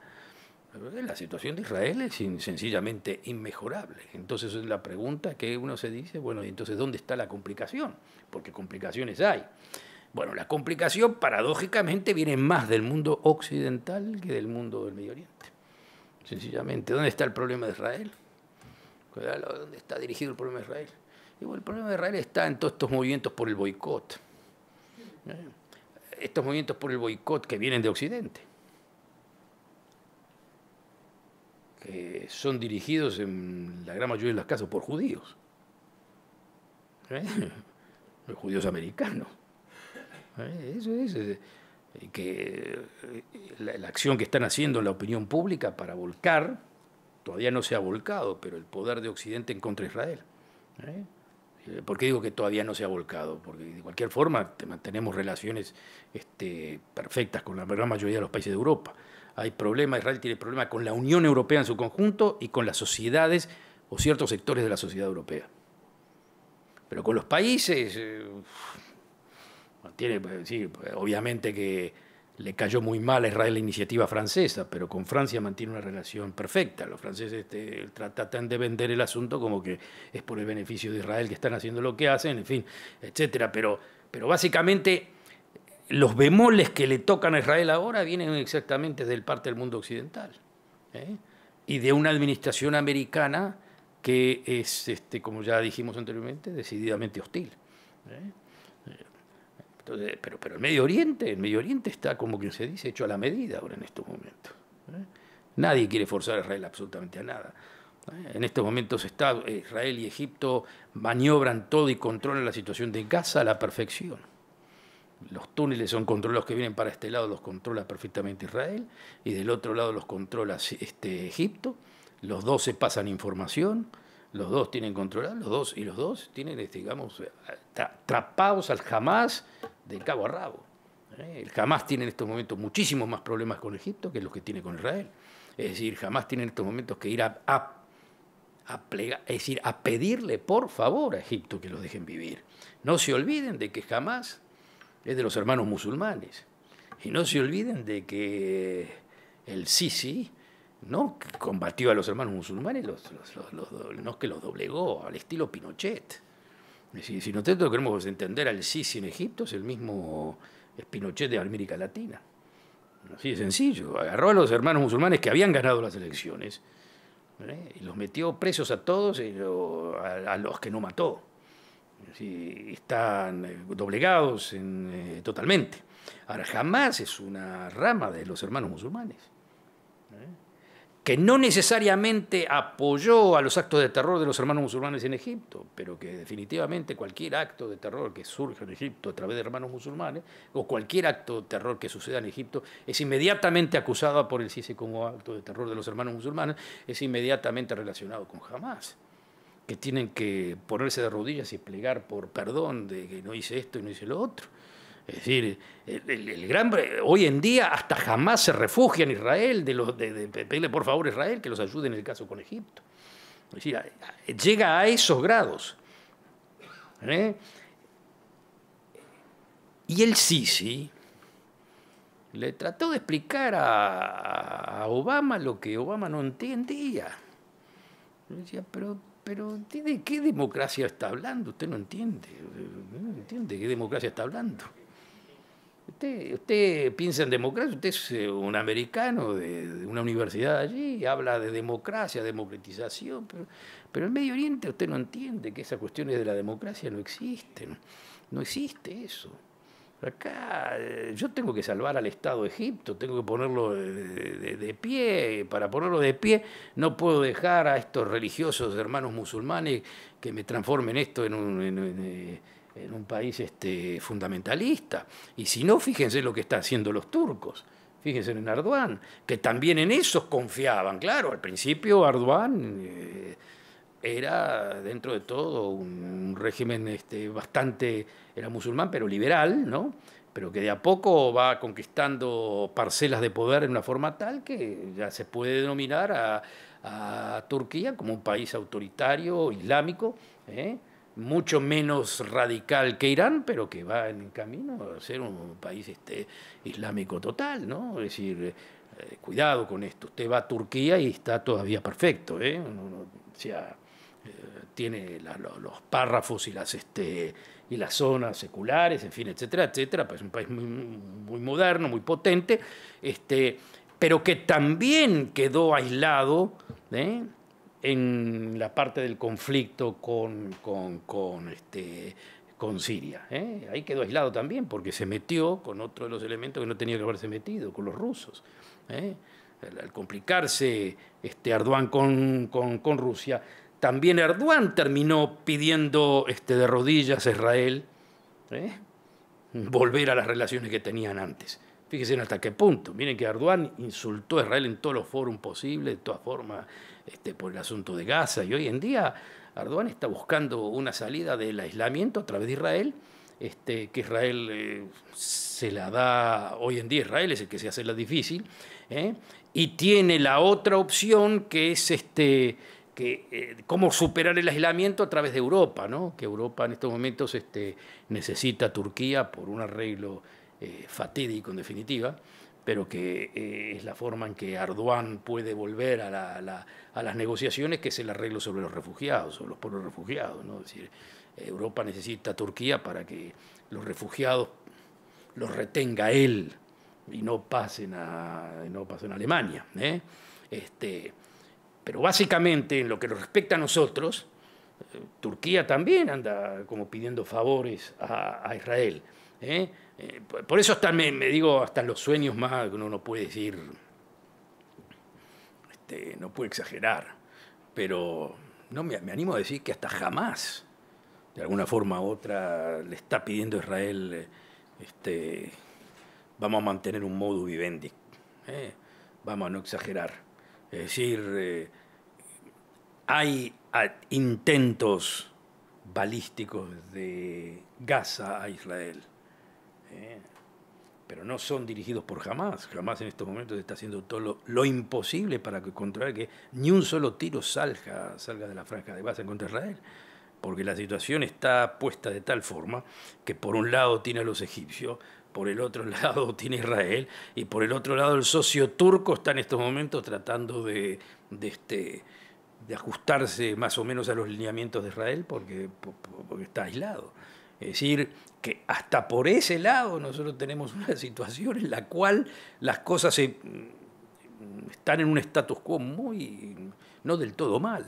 la situación de Israel es sencillamente inmejorable. Entonces es la pregunta que uno se dice, bueno, y entonces dónde está la complicación? Porque complicaciones hay. Bueno, la complicación paradójicamente viene más del mundo occidental que del mundo del Medio Oriente sencillamente. ¿Dónde está el problema de Israel? ¿Dónde está dirigido el problema de Israel? Y el problema de Israel está en todos estos movimientos por el boicot. ¿Eh? Estos movimientos por el boicot que vienen de Occidente. Que son dirigidos en la gran mayoría de los casos por judíos. ¿Eh? Los judíos americanos. ¿Eh? Eso es. Eh, que eh, la, acción que están haciendo la opinión pública para volcar, todavía no se ha volcado, pero el poder de Occidente en contra de Israel. ¿eh? ¿Por qué digo que todavía no se ha volcado? Porque de cualquier forma mantenemos relaciones este, perfectas con la gran mayoría de los países de Europa. Hay problemas, Israel tiene problemas con la Unión Europea en su conjunto y con las sociedades o ciertos sectores de la sociedad europea. Pero con los países... Pues, pues, obviamente que le cayó muy mal a Israel la iniciativa francesa, pero con Francia mantiene una relación perfecta. Los franceses este, tratan de vender el asunto como que es por el beneficio de Israel que están haciendo lo que hacen, en fin, etcétera. Pero, básicamente los bemoles que le tocan a Israel ahora vienen exactamente del parte del mundo occidental ¿eh? y de una administración americana que es, este, como ya dijimos anteriormente, decididamente hostil. ¿eh? pero, pero el Medio Oriente, el Medio Oriente está como que se dice hecho a la medida ahora en estos momentos. ¿eh? Nadie quiere forzar a Israel absolutamente a nada. ¿eh? En estos momentos está, eh, Israel y Egipto maniobran todo y controlan la situación de Gaza a la perfección. Los túneles son controlados que vienen para este lado, los controla perfectamente Israel, y del otro lado los controla este, Egipto. Los dos se pasan información, los dos tienen controlado, los dos y los dos tienen, este, digamos, atrapados al jamás del cabo a rabo. ¿eh? Jamás tiene en estos momentos muchísimos más problemas con Egipto que los que tiene con Israel. Es decir, jamás tiene en estos momentos que ir a, a, es decir, a pedirle por favor a Egipto que los dejen vivir. No se olviden de que jamás es de los hermanos musulmanes. Y no se olviden de que el Sisi no combatió a los hermanos musulmanes, los, no que los doblegó, al estilo Pinochet. Si, nosotros queremos entender al Sisi en Egipto, es el mismo Pinochet de América Latina. Así de sencillo. Agarró a los hermanos musulmanes que habían ganado las elecciones ¿eh? y los metió presos a todos y a, los que no mató. están eh, doblegados eh, totalmente. Ahora, jamás es una rama de los hermanos musulmanes que no necesariamente apoyó a los actos de terror de los hermanos musulmanes en Egipto, pero que definitivamente cualquier acto de terror que surja en Egipto a través de hermanos musulmanes, o cualquier acto de terror que suceda en Egipto, es inmediatamente acusado por el CIS como acto de terror de los hermanos musulmanes, es inmediatamente relacionado con Hamas que tienen que ponerse de rodillas y plegar por perdón de que no hice esto y no hice lo otro. Es decir, el, hoy en día hasta jamás se refugia en Israel, de los de, pedirle por favor a Israel que los ayude en el caso con Egipto. Es decir, llega a esos grados. ¿eh? Y el Sisi le trató de explicar a, Obama lo que Obama no entendía. decía, pero, pero ¿de qué democracia está hablando? Usted no entiende. Eh, no entiende qué democracia está hablando. Usted, piensa en democracia, usted es eh, un americano de, una universidad allí, habla de democracia, democratización, pero, en Medio Oriente usted no entiende que esas cuestiones de la democracia no existen. No existe eso. Acá eh, yo tengo que salvar al Estado de Egipto, tengo que ponerlo de, pie. Para ponerlo de pie no puedo dejar a estos religiosos hermanos musulmanes que me transformen esto en un... Eh, en un país este, fundamentalista. Y si no, fíjense lo que están haciendo los turcos. Fíjense en Erdogan... que también en esos confiaban. Claro, al principio Erdogan... Eh, era, dentro de todo, un, régimen este, bastante, era musulmán, pero liberal, ¿no? pero que de a poco va conquistando parcelas de poder en una forma tal que ya se puede denominar a, a Turquía como un país autoritario, islámico, ¿eh? mucho menos radical que Irán, pero que va en camino a ser un país este, islámico total, ¿no? Es decir, eh, eh, cuidado con esto, usted va a Turquía y está todavía perfecto, ¿eh? sea, eh, tiene los párrafos y las, este, y las zonas seculares, en fin, etcétera, etcétera, pues es un país muy, muy moderno, muy potente, este, pero que también quedó aislado, ¿eh? en la parte del conflicto con, este, con Siria. ¿eh? Ahí quedó aislado también porque se metió con otro de los elementos que no tenía que haberse metido, con los rusos. ¿eh? Al, complicarse este, Erdogan con, Rusia, también Erdogan terminó pidiendo este, de rodillas a Israel ¿eh? volver a las relaciones que tenían antes. Fíjense hasta qué punto. Miren que Erdogan insultó a Israel en todos los foros posibles, de todas formas, este, por el asunto de Gaza. Y hoy en día Erdogan está buscando una salida del aislamiento a través de Israel, este, que Israel eh, se la da, hoy en día Israel es el que se hace la difícil, ¿eh? y tiene la otra opción que es este, que, eh, cómo superar el aislamiento a través de Europa, ¿no? que Europa en estos momentos este, necesita a Turquía por un arreglo eh, fatídico en definitiva, pero que eh, es la forma en que Erdogan puede volver a, las negociaciones, que es el arreglo sobre los refugiados, sobre los pueblos refugiados. decir, Europa necesita Turquía para que los refugiados los retenga él y no pasen a, no pasen a Alemania. ¿eh? Este, pero básicamente, en lo que nos respecta a nosotros, Turquía también anda como pidiendo favores a, Israel. ¿eh? Eh, por eso hasta me, digo, hasta los sueños más uno no puede decir, este, no puede exagerar, pero no me, animo a decir que hasta jamás, de alguna forma u otra, le está pidiendo a Israel, este, vamos a mantener un modus vivendi, eh, vamos a no exagerar. Es decir, eh, hay intentos balísticos de Gaza a Israel. Eh, pero no son dirigidos por jamás. Jamás en estos momentos está haciendo todo lo, imposible para controlar que ni un solo tiro salga, salga de la franja de base contra Israel. Porque la situación está puesta de tal forma que por un lado tiene a los egipcios, por el otro lado tiene Israel y por el otro lado el socio turco está en estos momentos tratando de, de este, ajustarse más o menos a los lineamientos de Israel porque, porque está aislado. Es decir, que hasta por ese lado nosotros tenemos una situación en la cual las cosas mm, están en un status quo muy, no del todo mal.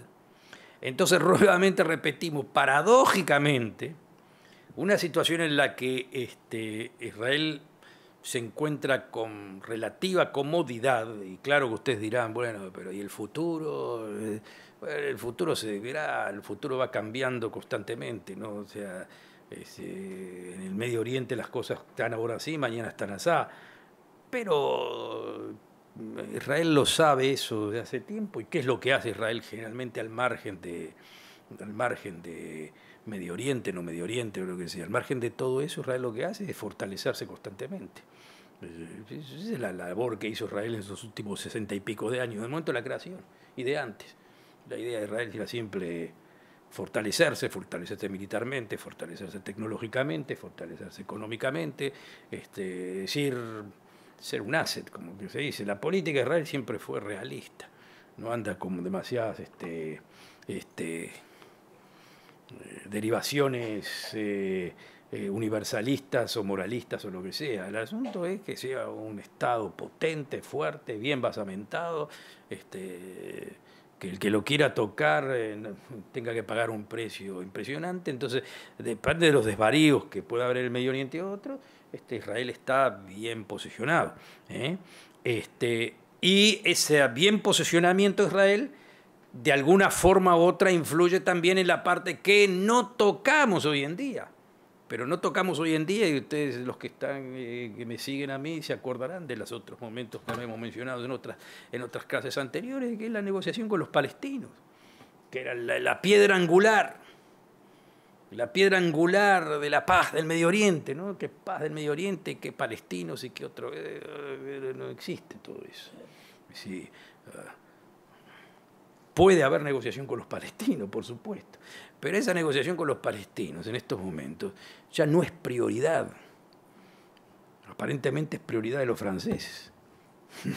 Entonces, nuevamente repetimos, paradójicamente, una situación en la que este, Israel se encuentra con relativa comodidad, y claro que ustedes dirán, bueno, pero ¿y el futuro? Eh, el futuro se verá, el futuro va cambiando constantemente, ¿no? O sea, este, en el Medio Oriente las cosas están ahora así, mañana están así. Pero eh, Israel lo sabe eso desde hace tiempo. ¿Y qué es lo que hace Israel generalmente al margen de, al margen de Medio Oriente, no Medio Oriente, lo que sea? Al margen de todo eso, Israel lo que hace es fortalecerse constantemente. Esa es la labor que hizo Israel en sus últimos sesenta y pico de años, de momento la creación y de antes. La idea de Israel era siempre fortalecerse, fortalecerse militarmente, fortalecerse tecnológicamente, fortalecerse económicamente, este, decir, ser un asset, como que se dice. La política de Israel siempre fue realista, no anda con demasiadas este, este, eh, derivaciones eh, eh, universalistas o moralistas o lo que sea. El asunto es que sea un Estado potente, fuerte, bien basamentado, este, que el que lo quiera tocar eh, tenga que pagar un precio impresionante. Entonces, depende de los desvaríos que pueda haber en el Medio Oriente y otro, este, Israel está bien posicionado. ¿eh? Este, y ese bien posicionamiento de Israel, de alguna forma u otra, influye también en la parte que no tocamos hoy en día. Pero no tocamos hoy en día, y ustedes, los que están, eh, que me siguen a mí, se acordarán de los otros momentos que hemos mencionado en otras, en otras clases anteriores, que es la negociación con los palestinos, que era la, piedra angular, la piedra angular de la paz del Medio Oriente, ¿no? Que paz del Medio Oriente, que palestinos y que otro. Eh, eh, no existe todo eso. Sí. Ah, Puede haber negociación con los palestinos, por supuesto, pero esa negociación con los palestinos en estos momentos ya no es prioridad. Aparentemente es prioridad de los franceses.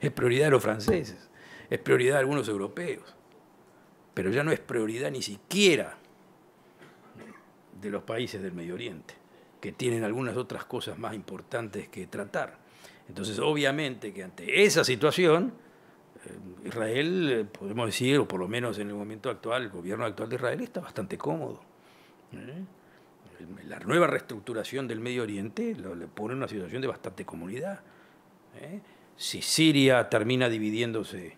es prioridad de los franceses, es prioridad de algunos europeos, pero ya no es prioridad ni siquiera de los países del Medio Oriente, que tienen algunas otras cosas más importantes que tratar. Entonces, obviamente que ante esa situación, eh, Israel, eh, podemos decir, o por lo menos en el momento actual, el gobierno actual de Israel está bastante cómodo. ¿eh? La nueva reestructuración del Medio Oriente le pone en una situación de bastante comunidad. Si Siria termina dividiéndose,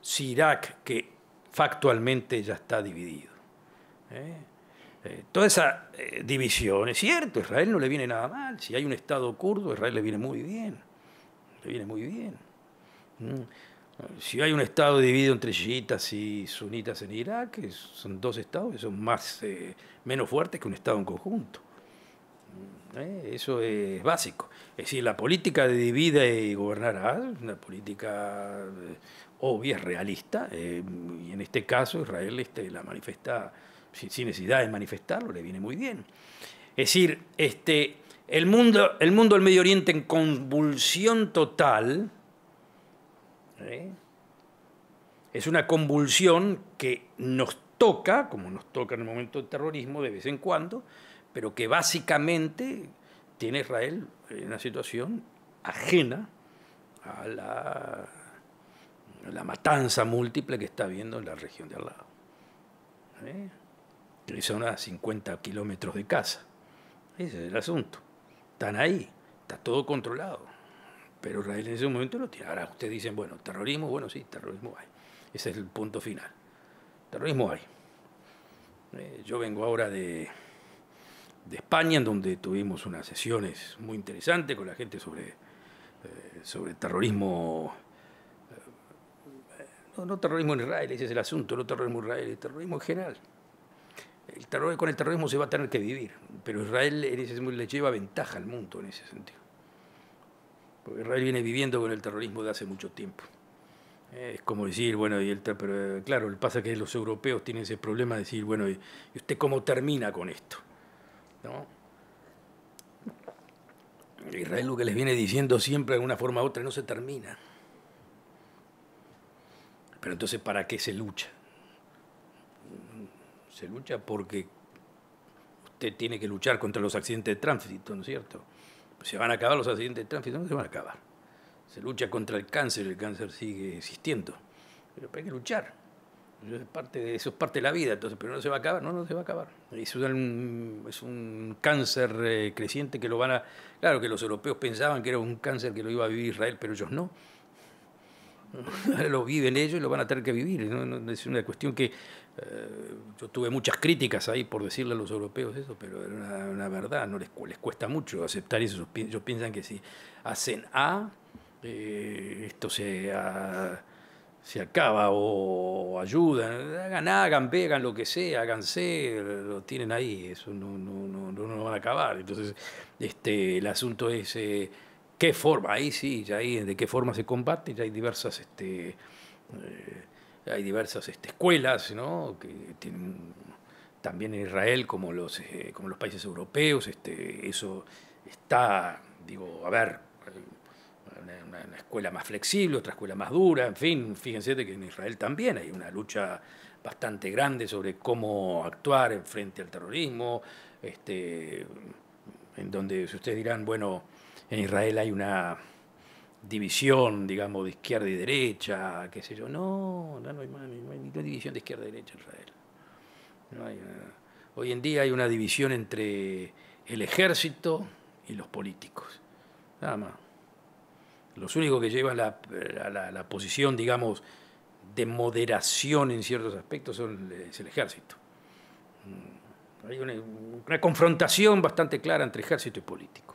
si Irak, que factualmente ya está dividido. toda esa división, es cierto, Israel no le viene nada mal. Si hay un Estado kurdo, a Israel le viene muy bien. Le viene muy bien. Si hay un Estado dividido entre chiitas y sunitas en Irak, son dos estados que son más, eh, menos fuertes que un Estado en conjunto. Eh, eso es básico. Es decir, la política de divida y gobernará es una política eh, obvia, realista, y en este caso Israel este, la manifiesta sin necesidad de manifestarlo, le viene muy bien. Es decir, este, el, mundo, el mundo del Medio Oriente en convulsión total, es una convulsión que nos toca, como nos toca en el momento del terrorismo de vez en cuando, pero que básicamente tiene Israel en una situación ajena a la, matanza múltiple que está viendo en la región de al lado. son a 50 kilómetros de casa. Ese es el asunto. Están ahí, está todo controlado. Pero Israel en ese momento no tiene. Ahora ustedes dicen, bueno, terrorismo, bueno, sí, terrorismo hay. Ese es el punto final. Terrorismo hay. Eh, yo vengo ahora de, de, España, en donde tuvimos unas sesiones muy interesantes con la gente sobre, eh, terrorismo. Eh, no, terrorismo en Israel, ese es el asunto, no terrorismo en Israel, terrorismo en general. El terror, con el terrorismo se va a tener que vivir, pero Israel en ese, le lleva ventaja al mundo en ese sentido. Israel viene viviendo con el terrorismo de hace mucho tiempo. Es como decir, bueno, y el, pero eh, claro, el pasa que los europeos tienen ese problema de decir, bueno, ¿y usted cómo termina con esto? ¿No? Israel lo que les viene diciendo siempre de una forma u otra no se termina. Pero entonces, ¿para qué se lucha? Se lucha porque usted tiene que luchar contra los accidentes de tránsito, ¿no es cierto? se van a acabar los accidentes de tránsito, no se van a acabar. Se lucha contra el cáncer, el cáncer sigue existiendo, pero hay que luchar. Eso es parte de, parte la vida, entonces, pero no se va a acabar, no, no se va a acabar. Es un, cáncer eh, creciente que lo van a... Claro que los europeos pensaban que era un cáncer que lo iba a vivir Israel, pero ellos no. lo viven ellos y lo van a tener que vivir. Es una cuestión que eh, yo tuve muchas críticas ahí por decirle a los europeos eso, pero era una, verdad, no les, les, cuesta mucho aceptar eso. Ellos piensan que si hacen A, eh, esto se, se acaba o, ayudan. Hagan A, hagan B, hagan lo que sea, hagan C, lo tienen ahí, eso no, no, van a acabar. Entonces, este, el asunto es eh, qué forma, ahí sí, ya ahí de qué forma se combate, ya hay diversas... Este, hay diversas este, escuelas, ¿no? Que tienen, también en Israel, como los, eh, como los países europeos, este, eso está, digo, a ver, una, escuela más flexible, otra escuela más dura, en fin, fíjense que en Israel también hay una lucha bastante grande sobre cómo actuar frente al terrorismo, este, en donde si ustedes dirán, bueno, en Israel hay una división, digamos, de izquierda y derecha, qué sé yo. No, no, hay, división de izquierda y derecha en Israel. Eh, hoy en día hay una división entre el ejército y los políticos. Nada más. Los únicos que llevan la, la, posición, digamos, de moderación en ciertos aspectos son, es el ejército. Mm, hay una confrontación bastante clara entre ejército y político.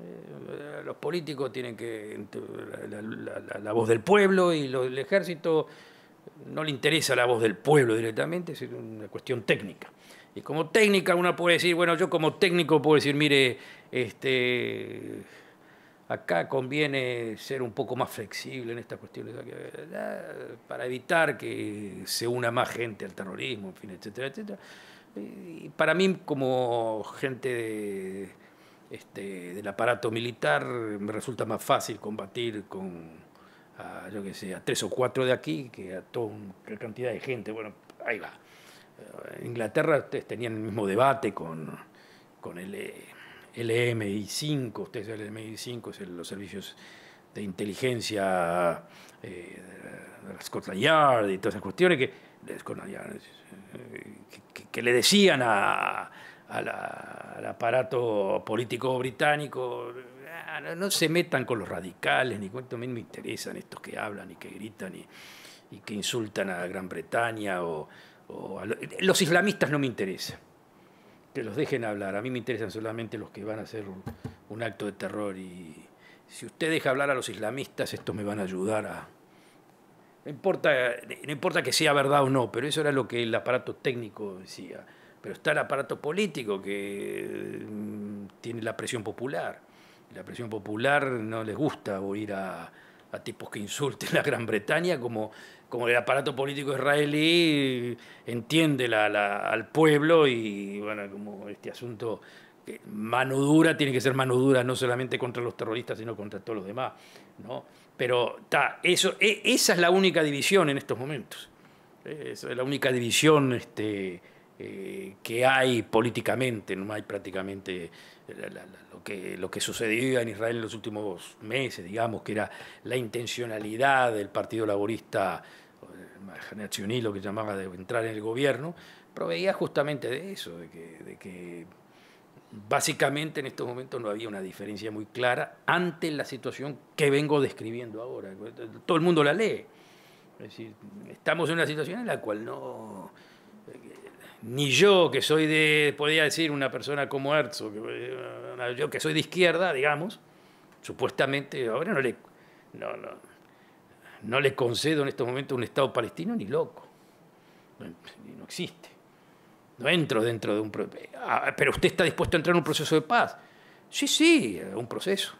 Eh, los políticos tienen que. La, voz del pueblo y lo, el ejército no le interesa la voz del pueblo directamente, es una cuestión técnica. Y como técnica uno puede decir, bueno, yo como técnico puedo decir, mire, este, acá conviene ser un poco más flexible en estas cuestiones eh, para evitar que se una más gente al terrorismo, en fin, etcétera, etcétera. Y para mí, como gente de este, del aparato militar, me resulta más fácil combatir con, a, yo qué sé, a tres o cuatro de aquí que a toda cantidad de gente. Bueno, ahí va. En eh, Inglaterra ustedes tenían el mismo debate con, con el, lmi 5 ustedes el lmi 5 es los servicios de inteligencia eh, de la Scotland Yard y todas esas cuestiones que eh, le decían a, al aparato político británico, ah, no, se metan con los radicales, ni cuánto menos me interesan estos que hablan y que gritan y, que insultan a Gran Bretaña o, los islamistas no me interesan. Que los dejen hablar, a mí me interesan solamente los que van a hacer un, acto de terror y si usted deja hablar a los islamistas, estos me van a ayudar a... importa, no importa que sea verdad o no, pero eso era lo que el aparato técnico decía pero está el aparato político que mm, tiene la presión popular. La presión popular no les gusta oír a, a tipos que insulten a Gran Bretaña, como, como el aparato político israelí entiende al pueblo y bueno, como este asunto, mano dura tiene que ser mano dura no solamente contra los terroristas, sino contra todos los demás. ¿no? Pero eso, e, esa es la única división en estos momentos. Esa es la única división este, eh, que hay políticamente, no hay prácticamente eh, lo, que, lo que sucedió en Israel en los últimos meses, digamos, que era la intencionalidad del Partido Laborista, Generación eh, lo que llamaba de entrar en el gobierno, proveía justamente de eso, de que, básicamente en estos momentos no había una diferencia muy clara ante la situación que vengo describiendo ahora. Todo el mundo la lee. Es decir, estamos en una situación en la cual no ni yo, que soy de, podría decir una persona como Herzog, eh, yo que soy de izquierda, digamos, supuestamente, ahora no le, no, no, le concedo en estos momentos un Estado palestino ni loco. No, existe. No entro dentro de un... Ah, pero usted está dispuesto a entrar en un proceso de paz. Sí, sí, un proceso.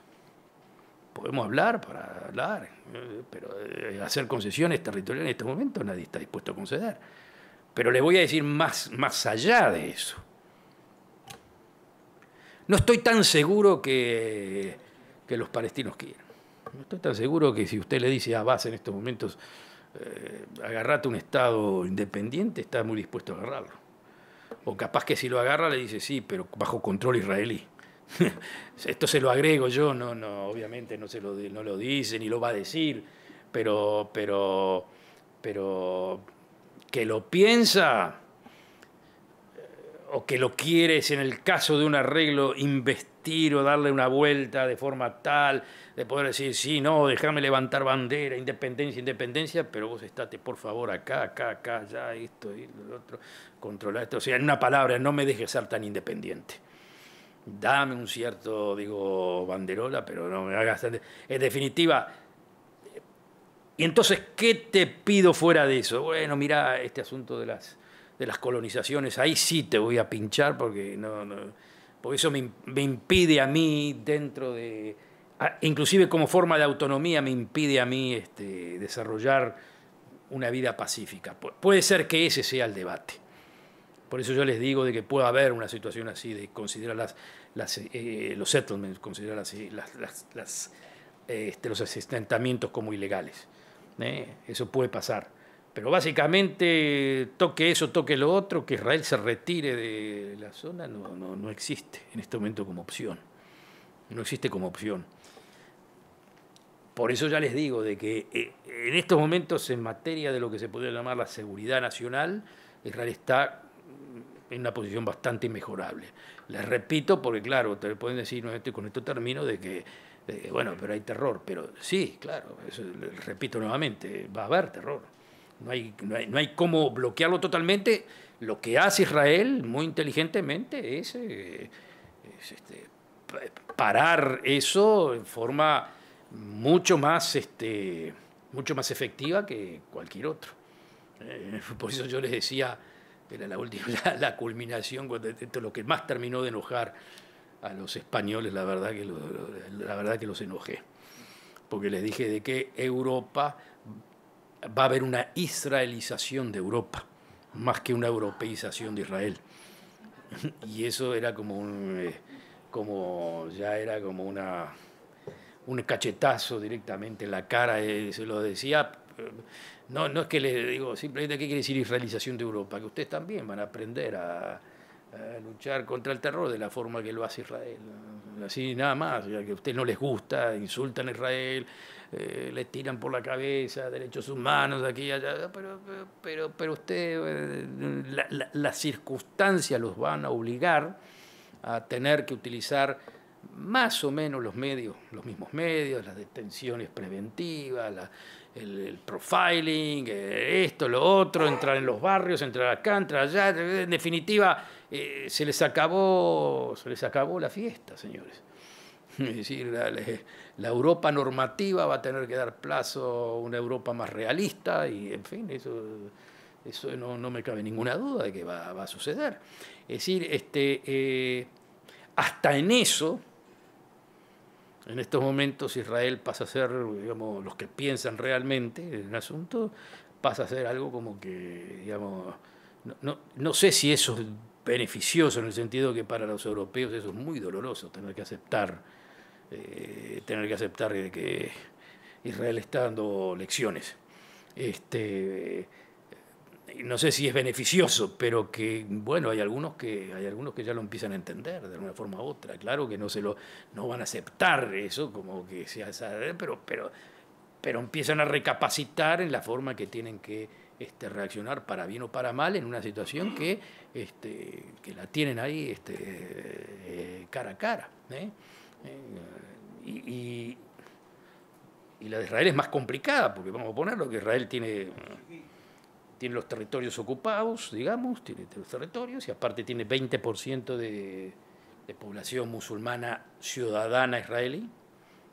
Podemos hablar para hablar, eh, pero eh, hacer concesiones territoriales en este momento nadie está dispuesto a conceder. Pero le voy a decir más, más allá de eso. No estoy tan seguro que, los palestinos quieran. No estoy tan seguro que si usted le dice a ah, Abbas en estos momentos, eh, agarrate un Estado independiente, está muy dispuesto a agarrarlo. O capaz que si lo agarra le dice, sí, pero bajo control israelí. Esto se lo agrego yo, no, no, obviamente no, se lo, no lo dice ni lo va a decir, pero, pero, pero que lo piensa eh, o que lo quieres en el caso de un arreglo investir o darle una vuelta de forma tal de poder decir, sí, no, déjame levantar bandera, independencia, independencia, pero vos estate por favor acá, acá, acá, ya, esto y lo otro, controla esto. O sea, en una palabra, no me dejes ser tan independiente. Dame un cierto, digo, banderola, pero no me hagas... En definitiva, y entonces, ¿qué te pido fuera de eso? Bueno, mira este asunto de las, de las colonizaciones, ahí sí te voy a pinchar porque, no, eso me, impide a mí dentro de... Inclusive como forma de autonomía me impide a mí este, desarrollar una vida pacífica. puede ser que ese sea el debate. Por eso yo les digo de que puede haber una situación así, de considerar las, eh, eh, los settlements, considerar las, este, los asentamientos como ilegales. ¿eh? eso puede pasar. Pero básicamente, toque eso, toque lo otro, que Israel se retire de la zona no, no, existe en este momento como opción. No existe como opción. Por eso ya les digo de que eh, en estos momentos, en materia de lo que se podría llamar la seguridad nacional, Israel está en una posición bastante inmejorable. Les repito, porque claro, te pueden decir, no, este, con esto termino, de que eh, bueno, pero hay terror, pero sí, claro, repito nuevamente, va a haber terror. No hay, cómo bloquearlo totalmente. Lo que hace Israel muy inteligentemente es, eh, este, parar eso en forma mucho más, este, mucho más efectiva que cualquier otro. Eh, por eso yo les decía, era la, última, la, culminación, de lo que más terminó de enojar a los españoles, la verdad que los, la verdad que los enojé, porque les dije de que Europa va a haber una israelización de Europa, más que una europeización de Israel. Y eso era como un, eh, como ya era como una un cachetazo directamente en la cara, eh, se lo decía. Eh, no, no es que le digo, simplemente qué quiere decir israelización de Europa, que ustedes también van a aprender a, a luchar contra el terror de la forma que lo hace Israel. Así nada más, que a usted no les gusta, insultan a Israel, eh, les tiran por la cabeza, derechos humanos aquí y allá, pero, pero, usted, eh, las circunstancias los van a obligar a tener que utilizar más o menos los medios, los mismos medios, las detenciones preventivas, el, el, profiling, eh, esto, lo otro, entrar en los barrios, entrar acá, entrar allá, en definitiva eh, se, les acabó, se les acabó la fiesta, señores. Es decir, la, Europa normativa va a tener que dar plazo a una Europa más realista y, en fin, eso, eso no, me cabe ninguna duda de que va, a suceder. Es decir, este, eh, hasta en eso, en estos momentos Israel pasa a ser, digamos, los que piensan realmente en el asunto, pasa a ser algo como que, digamos, no sé si eso beneficioso en el sentido que para los europeos eso es muy doloroso, tener que aceptar, eh, tener que aceptar que Israel está dando lecciones. Este, no sé si es beneficioso, pero que bueno, hay algunos que hay algunos que ya lo empiezan a entender de alguna forma u otra. Claro que no se lo no van a aceptar eso como que sea pero pero pero empiezan a recapacitar en la forma que tienen que este, reaccionar para bien o para mal en una situación que este, que la tienen ahí este, eh, cara a cara. ¿eh? Eh, y, la de Israel es más complicada, porque vamos a ponerlo, que Israel tiene, tiene los territorios ocupados, digamos, tiene los territorios, y aparte tiene 20% de, de, población musulmana ciudadana israelí.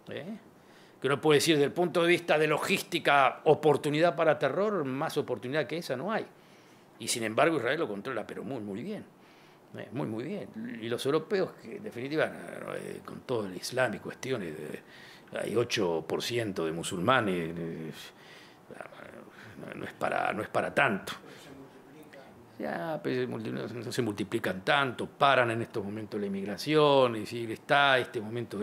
que uno puede decir desde el punto de vista de logística, oportunidad para terror, más oportunidad que esa no hay. Y sin embargo Israel lo controla, pero muy, muy bien. Eh, muy, muy bien. Y los europeos, que en definitiva, eh, con todo el islam y cuestiones, de, hay 8% de musulmanes, eh, no es para, no es para tanto. Ya, no se multiplican tanto, paran en estos momentos la inmigración, y si está este momento,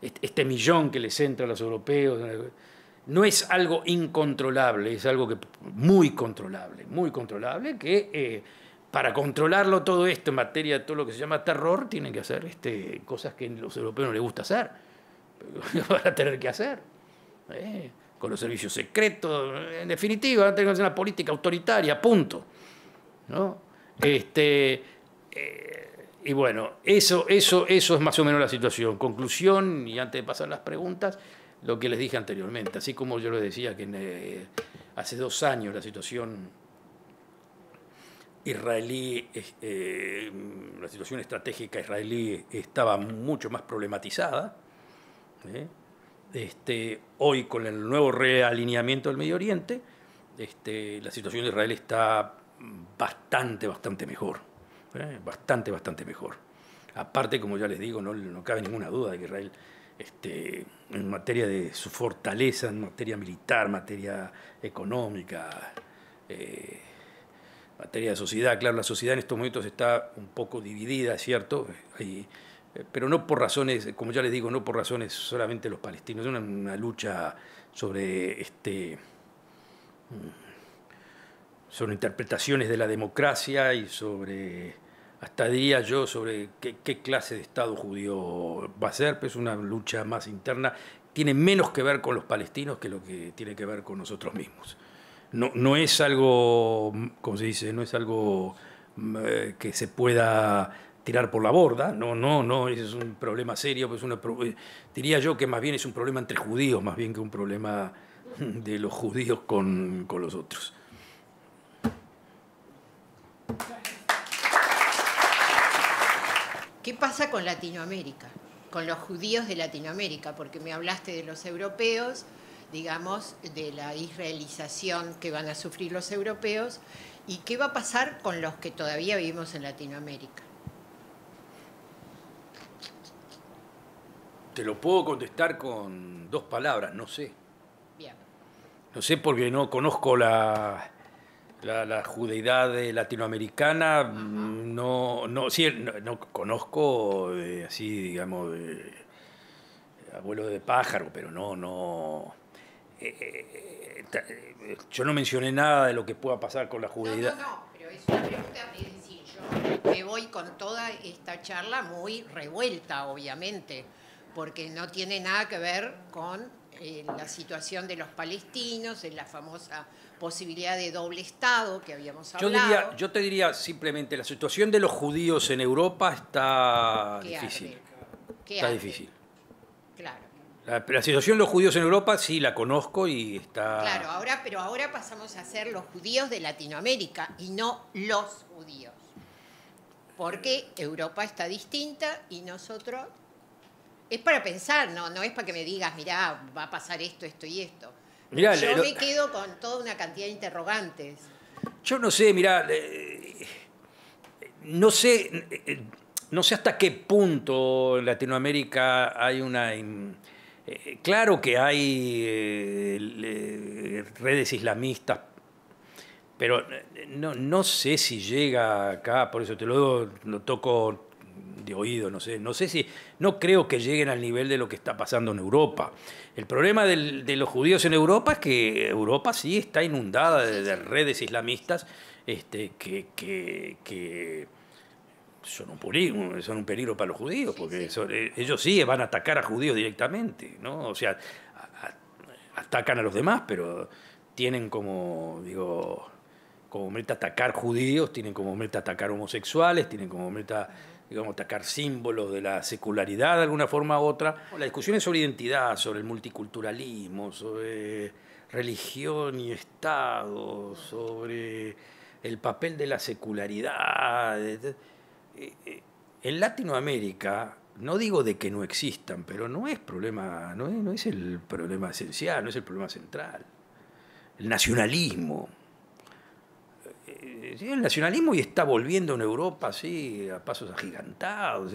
este, este millón que les entra a los europeos no es algo incontrolable, es algo que, muy controlable, muy controlable, que eh, para controlarlo todo esto en materia de todo lo que se llama terror, tienen que hacer este, cosas que a los europeos no les gusta hacer, van a tener que hacer. Eh, con los servicios secretos, en definitiva, van a tener que hacer una política autoritaria, punto. Este, eh, y bueno, eso, eso, eso es más o menos la situación. Conclusión, y antes de pasar las preguntas, lo que les dije anteriormente. Así como yo les decía que eh, hace dos años la situación israelí, eh, la situación estratégica israelí estaba mucho más problematizada. Este, hoy con el nuevo realineamiento del Medio Oriente, este, la situación de Israel está bastante, bastante mejor. ¿eh? Bastante, bastante mejor. Aparte, como ya les digo, no, cabe ninguna duda de que Israel este, en materia de su fortaleza, en materia militar, materia económica, eh, materia de sociedad. Claro, la sociedad en estos momentos está un poco dividida, cierto, eh, pero no por razones, como ya les digo, no por razones solamente los palestinos, es una, lucha sobre este mm, sobre interpretaciones de la democracia y sobre hasta diría yo sobre qué, clase de Estado judío va a ser, pues es una lucha más interna, tiene menos que ver con los palestinos que lo que tiene que ver con nosotros mismos. No, no es algo, como se dice, no es algo mm, eh, que se pueda tirar por la borda, no, no, no, es un problema serio, pues eh, diría yo que más bien es un problema entre judíos, más bien que un problema de los judíos con, con los otros. ¿Qué pasa con Latinoamérica? Con los judíos de Latinoamérica, porque me hablaste de los europeos, digamos, de la israelización que van a sufrir los europeos, y qué va a pasar con los que todavía vivimos en Latinoamérica. Te lo puedo contestar con dos palabras, no sé. Bien. No sé porque no conozco la, la, la judeidad latinoamericana, mm, no, no, sí, conozco eh, así, digamos, eh, abuelo de pájaro, pero no, no. Eh, yo no mencioné nada de lo que pueda pasar con la judeidad. No, no, no pero es una pregunta, es decir, yo me voy con toda esta charla muy revuelta, obviamente, porque no tiene nada que ver con la situación de los palestinos, en la famosa posibilidad de doble Estado que habíamos hablado. Yo, te diría simplemente, la situación de los judíos en Europa está difícil. Está difícil. Claro. La, situación de los judíos en Europa sí la conozco y está... Claro, ahora, pero ahora pasamos a ser los judíos de Latinoamérica y no los judíos. Porque Europa está distinta y nosotros es para pensar, no, no es para que me digas, mirá, va a pasar esto, esto y esto. yo me quedo con toda una cantidad de interrogantes. Yo no sé, mirá, no sé, eh, no sé hasta qué punto en Latinoamérica hay una... Eh, claro que hay eh, redes islamistas, pero no, sé si llega acá, por eso te lo, lo toco de oído, no sé, no sé si, no creo que lleguen al nivel de lo que está pasando en Europa. El problema de los judíos en Europa es que Europa sí está inundada de, redes islamistas este, que, que, son un peligro, para los judíos, porque eh, ellos sí van a atacar a judíos directamente, ¿no? O sea, atacan a los demás, pero tienen como, digo, como meta atacar judíos, tienen como meta atacar homosexuales, tienen como meta digamos, atacar símbolos de la secularidad de alguna forma u otra. la discusión es sobre identidad, sobre el multiculturalismo, sobre religión y Estado, sobre el papel de la secularidad. Eh, eh, en Latinoamérica, no digo de que no existan, pero no es problema, no es el problema esencial, no es el problema central. El nacionalismo, eh, el nacionalismo y está volviendo en Europa así a pasos agigantados.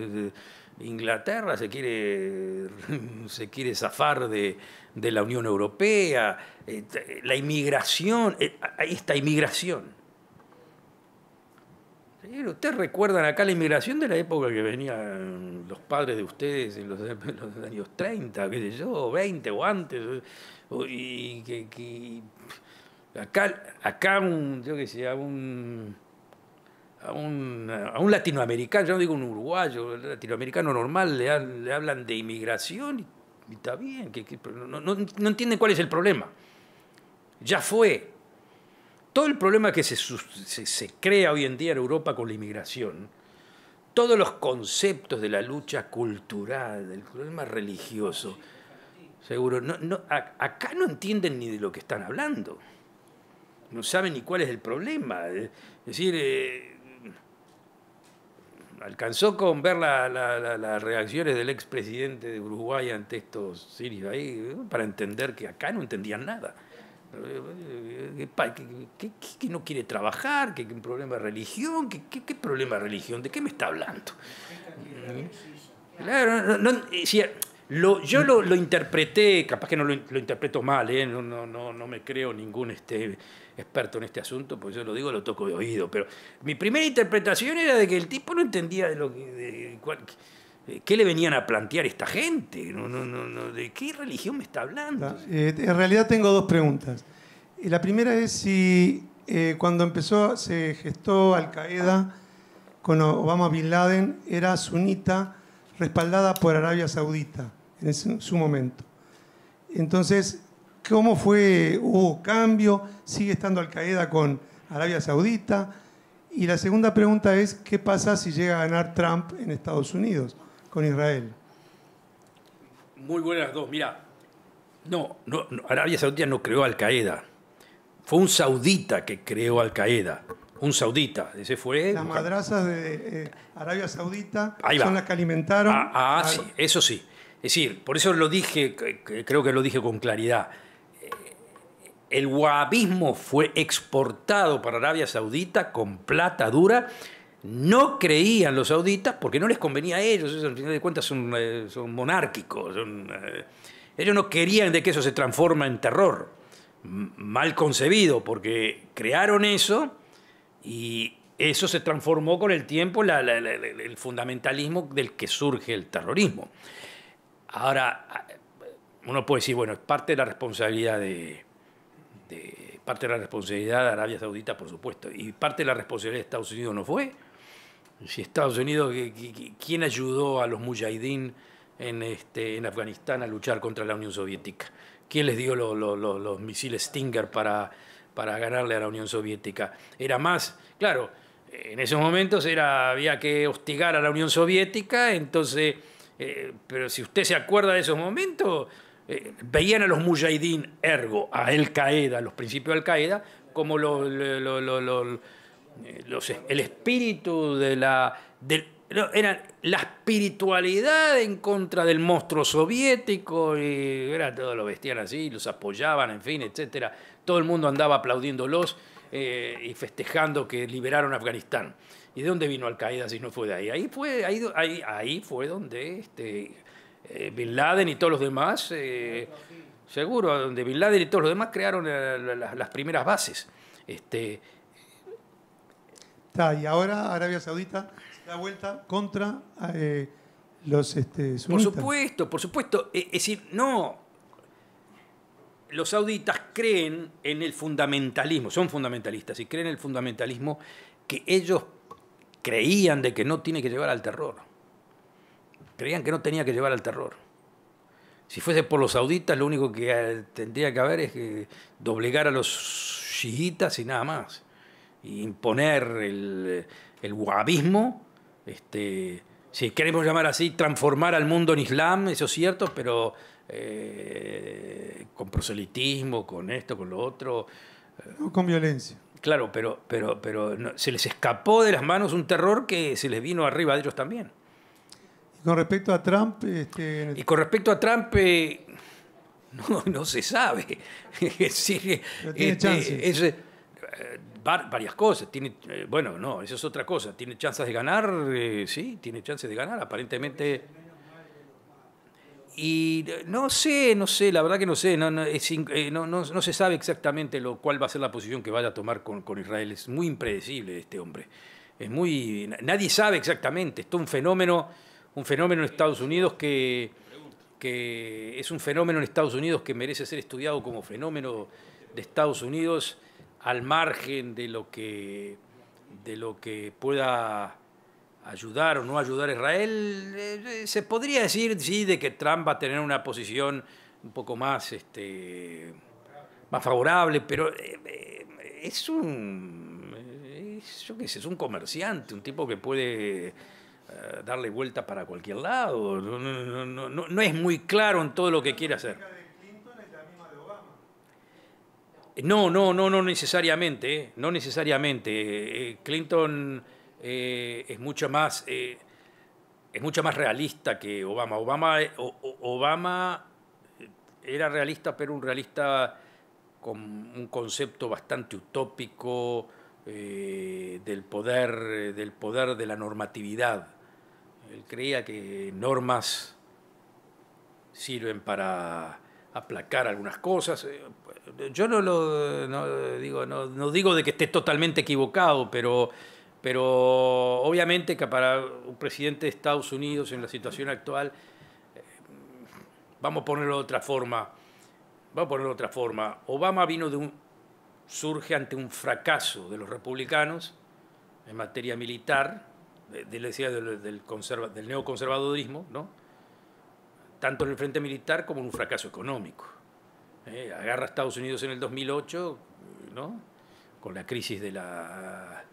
Inglaterra se quiere, se quiere zafar de, la Unión Europea, este, la inmigración, eh, esta inmigración. Ustedes recuerdan acá la inmigración de la época que venían los padres de ustedes en los, años 30, qué yo, 20 o antes, y que acá, acá un, yo que sé, a un, latinoamericano, yo no digo un uruguayo, latinoamericano normal, le, hablan de inmigración y, está bien, no, entienden cuál es el problema. Ya fue. Todo el problema que se, crea hoy en día en Europa con la inmigración, todos los conceptos de la lucha cultural, del problema religioso, seguro, acá no entienden ni de lo que están hablando no saben ni cuál es el problema. Es decir, eh, alcanzó con ver las reacciones del expresidente de Uruguay ante estos sirios ahí, para entender que acá no entendían nada. Eh, eh, que, no quiere trabajar, que, un problema de religión, ¿qué problema de religión? ¿De qué me está hablando? ¿Mm? Claro, yo lo, interpreté, capaz que no lo, interpreto mal, no, no, me creo ningún este, experto en este asunto, porque yo lo digo, lo toco de oído, pero mi primera interpretación era de que el tipo no entendía de lo que, qué le venían a plantear esta gente, no, de qué religión me está hablando. Ah, eh, en realidad tengo dos preguntas. Eh, la primera es si eh, cuando empezó, se gestó Al Qaeda con Obama Bin Laden, era sunita respaldada por Arabia Saudita en su momento. Entonces, ¿Cómo fue? ¿Hubo cambio? ¿Sigue estando Al Qaeda con Arabia Saudita? Y la segunda pregunta es, ¿qué pasa si llega a ganar Trump en Estados Unidos con Israel? Muy buenas dos. Mira, no, Arabia Saudita no creó Al Qaeda. Fue un saudita que creó Al Qaeda. Un saudita, ese fue. Las madrazas de eh, Arabia Saudita son las que alimentaron. Ah, ah sí, eso sí. Es decir, por eso lo dije, creo que lo dije con claridad el wahabismo fue exportado para Arabia Saudita con plata dura. No creían los sauditas porque no les convenía a ellos. al final de cuentas, son, eh, monárquicos. Eh, ellos no querían de que eso se transforma en terror. mal concebido, porque crearon eso y eso se transformó con el tiempo el fundamentalismo del que surge el terrorismo. Ahora, uno puede decir, bueno, es parte de la responsabilidad de, este, parte de la responsabilidad de Arabia Saudita, por supuesto, y parte de la responsabilidad de Estados Unidos no fue. Si Estados Unidos, ¿quién ayudó a los mujahideen en, este, en Afganistán a luchar contra la Unión Soviética? ¿Quién les dio los, misiles Stinger para, para ganarle a la Unión Soviética? Era más, claro, en esos momentos era, había que hostigar a la Unión Soviética, entonces, eh, pero si usted se acuerda de esos momentos, eh, veían a los mujahideen, ergo, a Al Qaeda, los principios de Al Qaeda, como eh, el espíritu de la. Era la espiritualidad en contra del monstruo soviético, y era, todo lo vestían así, los apoyaban, en fin, etc. Todo el mundo andaba aplaudiéndolos eh, y festejando que liberaron Afganistán. ¿Y de dónde vino Al Qaeda si no fue de ahí? Ahí fue, ahí fue donde este, eh, Bin Laden y todos los demás, eh, seguro, donde Bin Laden y todos los demás crearon las primeras bases. Este, y ahora Arabia Saudita se da vuelta contra eh, los este, Por supuesto, por supuesto. Es decir, no. Los sauditas creen en el fundamentalismo, son fundamentalistas y creen en el fundamentalismo que ellos creían de que no tiene que llevar al terror creían que no tenía que llevar al terror. Si fuese por los sauditas, lo único que eh, tendría que haber es que doblegar a los chiitas y nada más. imponer el, eh, wahabismo, este, si queremos llamar así, transformar al mundo en islam, eso es cierto, pero eh, con proselitismo, con esto, con lo otro. No con violencia. Claro, pero, pero, pero se les escapó de las manos un terror que se les vino arriba de ellos también. Y con respecto a Trump... Este, y con respecto a Trump... Eh, no, se sabe. Eh, este, es tiene eh, varias cosas. bueno, no, eso es otra cosa. Tiene chances de ganar, sí, tiene chances de ganar. Aparentemente... Y no sé, no sé, la verdad que no sé, no, se sabe exactamente lo, cuál va a ser la posición que vaya a tomar con, Israel. Es muy impredecible este hombre. Es muy. Nadie sabe exactamente. Esto es un fenómeno un fenómeno en Estados Unidos que, es un fenómeno en Estados Unidos que merece ser estudiado como fenómeno de Estados Unidos al margen de lo que, de lo que pueda ayudar o no ayudar a Israel. Eh, eh, se podría decir, sí, de que Trump va a tener una posición un poco más, este, más favorable, pero eh, es un, es un comerciante, un tipo que puede eh, darle vuelta para cualquier lado. No, es muy claro en todo lo que quiere hacer. No, no, no, no necesariamente, eh, no necesariamente. Eh, Clinton es mucho más, es mucho más realista que Obama. Obama, Obama era realista, pero un realista con un concepto bastante utópico del poder, del poder de la normatividad. Él creía que normas sirven para aplacar algunas cosas. Eh, pues, yo no lo digo, no, digo de que esté totalmente equivocado, pero, pero obviamente que para un presidente de Estados Unidos en la situación actual, eh, vamos a ponerlo de otra forma, vamos a ponerlo otra forma. Obama vino de un, surge ante un fracaso de los republicanos en materia militar, decía, del, del, conserva, del neoconservadurismo, ¿no? tanto en el frente militar como en un fracaso económico. Eh, agarra a Estados Unidos en el 2008, ¿no? con la crisis de la,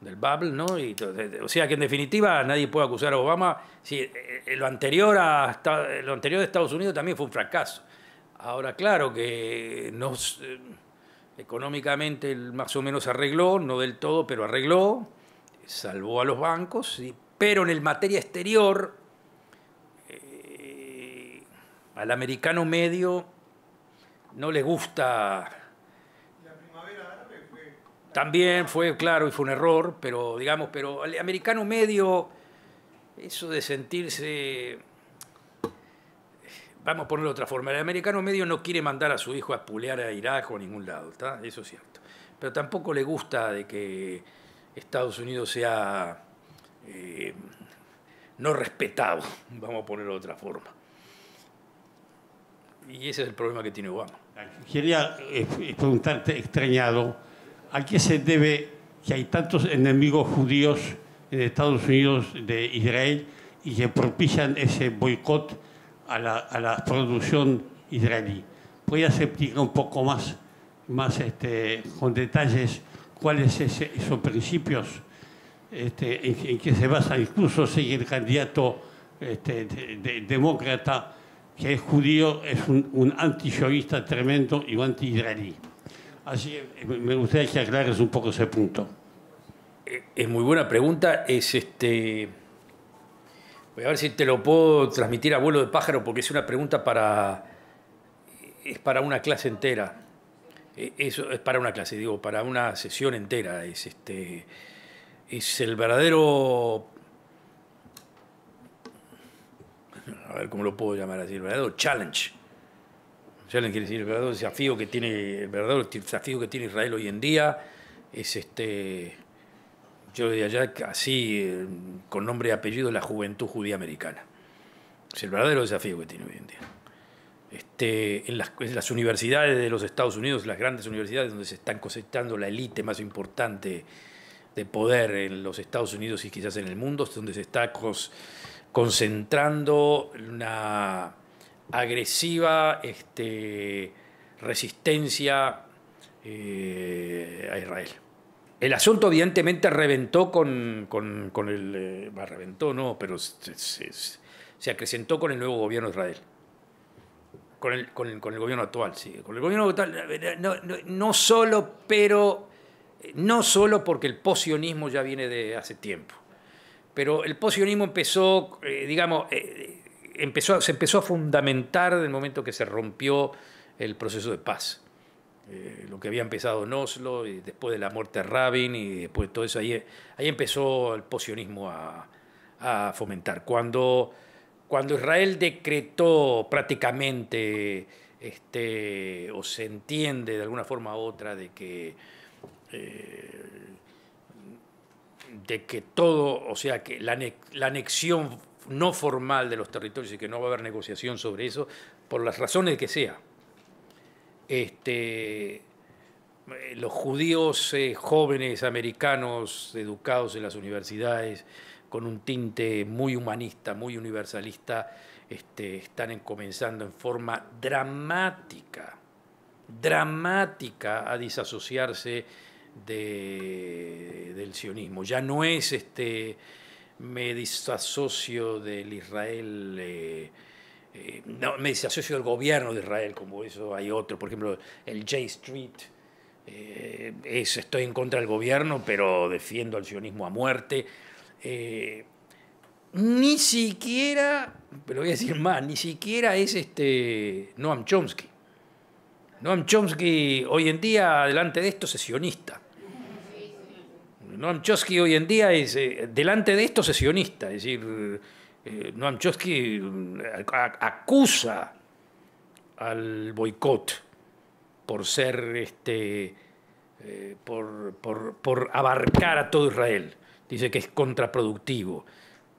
del bubble, ¿no? o sea que en definitiva nadie puede acusar a Obama. si eh, eh, lo, anterior a, lo anterior de Estados Unidos también fue un fracaso. Ahora, claro que nos, económicamente más o menos arregló, no del todo, pero arregló salvó a los bancos, pero en el materia exterior eh, al americano medio no le gusta. También fue, claro, y fue un error, pero digamos, pero al americano medio, eso de sentirse vamos a ponerlo de otra forma, el americano medio no quiere mandar a su hijo a pulear a Irak o a ningún lado, ¿está? Eso es cierto. Pero tampoco le gusta de que Estados Unidos sea eh, no respetado, vamos a ponerlo de otra forma. Y ese es el problema que tiene Obama. Quería preguntarte, extrañado, ¿a qué se debe que hay tantos enemigos judíos en Estados Unidos de Israel y que propician ese boicot a la, a la producción israelí? Puedes explicar un poco más, más este, con detalles? cuáles son principios este, en, que se basa incluso si el candidato este, demócrata que es judío es un, un tremendo y un anti-israelí. Así eh, me gustaría que aclares un poco ese punto. Eh, es muy buena pregunta. Es este. Voy a ver si te lo puedo transmitir a vuelo de pájaro, porque es una pregunta para. es para una clase entera. Eh, eso es para una clase, digo, para una sesión entera. Es, este, es el verdadero... A ver cómo lo puedo llamar así, el verdadero challenge. Challenge quiere decir el verdadero desafío que tiene, el verdadero desafío que tiene Israel hoy en día. Es este, yo diría ya así, eh, con nombre y apellido, la juventud judía americana. Es el verdadero desafío que tiene hoy en día. Este, en, las, las, universidades de los Estados Unidos, las grandes universidades donde se están cosechando la élite más importante de poder en los Estados Unidos y quizás en el mundo, donde se está concentrando una agresiva este, resistencia eh, a Israel. El asunto evidentemente reventó con, eh, no, pero se acrecentó con el nuevo gobierno de Israel. Con el, gobierno actual, sí. Con el gobierno actual, no, solo, pero eh, no solo porque el posionismo ya viene de hace tiempo, pero el posionismo empezó, eh, digamos, eh, empezó, se empezó a fundamentar el momento que se rompió el proceso de paz. lo que había empezado en Oslo, y después de la muerte de Rabin, y después de todo eso, ahí, ahí empezó el posionismo a, a fomentar. Cuando cuando Israel decretó prácticamente, este, o se entiende de alguna forma u otra, de que, eh, de que todo, o sea, que la, anexión no formal de los territorios y que no va a haber negociación sobre eso, por las razones que sea. Este, eh, los judíos eh, jóvenes americanos educados en las universidades, con un tinte muy humanista, muy universalista, este, están comenzando en forma dramática, dramática a disasociarse del sionismo. Ya no es este, me disasocio del Israel. Eh, eh, no, me desasocio del gobierno de Israel, como eso hay otro, por ejemplo, el J Street, eh, es, estoy en contra del gobierno, pero defiendo al sionismo a muerte. Eh, ni siquiera, pero voy a decir más, ni siquiera es este Noam Chomsky. Noam Chomsky hoy en día, delante de esto, sionista Noam Chomsky hoy en día es, eh, delante de esto, sionista Es decir, eh, Noam Chomsky mm, acusa al boicot por ser, este, por, por abarcar a todo Israel dice que es contraproductivo,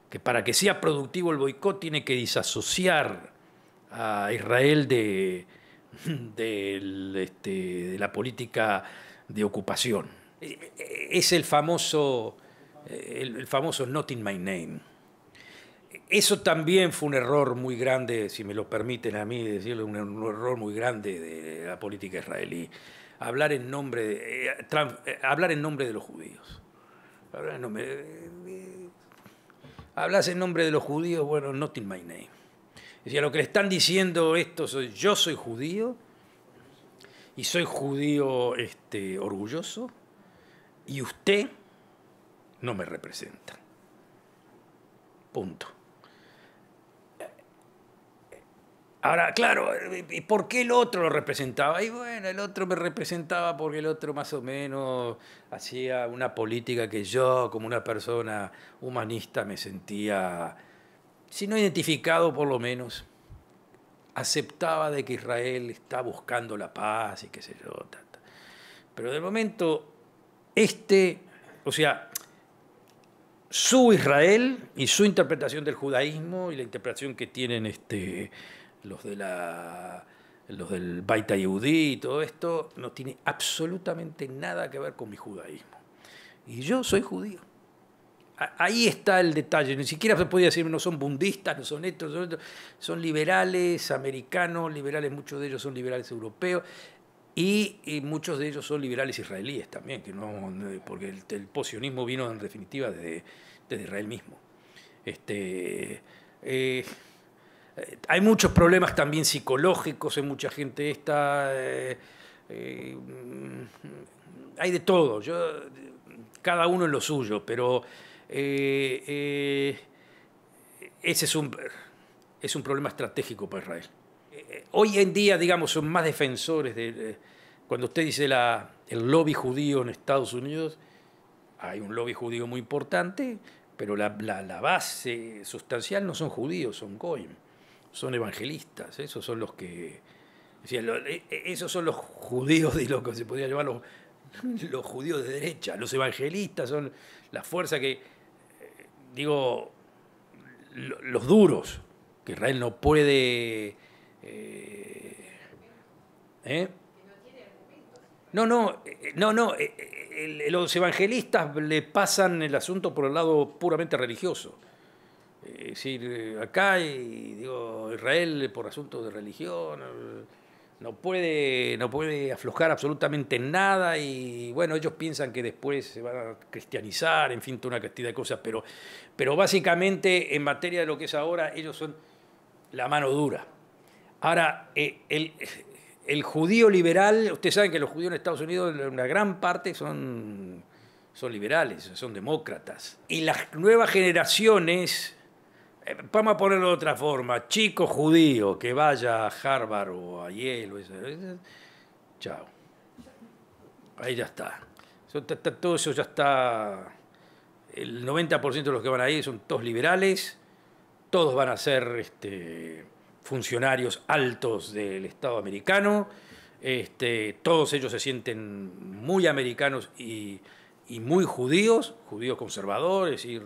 que para que sea productivo el boicot tiene que desasociar a Israel este, de, la política de ocupación. E, e, es el famoso, el, famoso not in my name. Eso también fue un error muy grande, si me lo permiten a mí decirlo, un error muy grande de la política israelí. Hablar en nombre de, eh, eh, hablar en nombre de los judíos hablas en nombre de los judíos, bueno, not in my name. Decía, lo que le están diciendo estos, yo soy judío y soy judío este, orgulloso y usted no me representa. Punto. Ahora, claro, ¿y por qué el otro lo representaba? Y bueno, el otro me representaba porque el otro más o menos hacía una política que yo, como una persona humanista, me sentía, si no identificado por lo menos, aceptaba de que Israel está buscando la paz y qué sé yo. Pero de momento, este, o sea, su Israel y su interpretación del judaísmo y la interpretación que tienen este los de la los del Baita Yehudi y todo esto no tiene absolutamente nada que ver con mi judaísmo. Y yo soy judío. Ahí está el detalle. Ni siquiera se podía decir, no son bundistas, no son estos, son, liberales americanos, liberales, muchos de ellos son liberales europeos. Y, muchos de ellos son liberales israelíes también, que no, porque el, posionismo vino en definitiva desde, desde Israel mismo. Este, eh, eh, hay muchos problemas también psicológicos en mucha gente esta. Eh, eh, hay de todo. Yo, cada uno en lo suyo, pero ese es un, es un problema estratégico para Israel. hoy en día, digamos, son más defensores de. cuando usted dice la, el lobby judío en Estados Unidos, hay un lobby judío muy importante, pero la, la, base sustancial no son judíos, son goyim son evangelistas, esos son los que... Eh, eh, esos son los judíos de lo que se podría llamar los, judíos de derecha, los evangelistas son la fuerza que, eh, digo, los duros, que Israel no puede... No, no, no, no. Los evangelistas le pasan el asunto por el lado puramente religioso. Eh, es decir, eh, acá digo, Israel eh, por asuntos de religión no puede, no puede aflojar absolutamente nada y bueno, ellos piensan que después se van a cristianizar, en fin, toda una cantidad de cosas, pero, pero básicamente en materia de lo que es ahora, ellos son la mano dura. Ahora, el, judío liberal, ustedes saben que los judíos en Estados Unidos, una gran parte, son, son liberales, son demócratas. Y las nuevas generaciones eh, vamos a ponerlo de otra forma, chico judío que vaya a Harvard o a Yale, eh, chao. Ahí ya está. todo eso ya está. El 90% de los que van ahí son todos liberales, todos van a ser este, funcionarios altos del Estado americano, este, todos ellos se sienten muy americanos y, y muy judíos, judíos conservadores, ir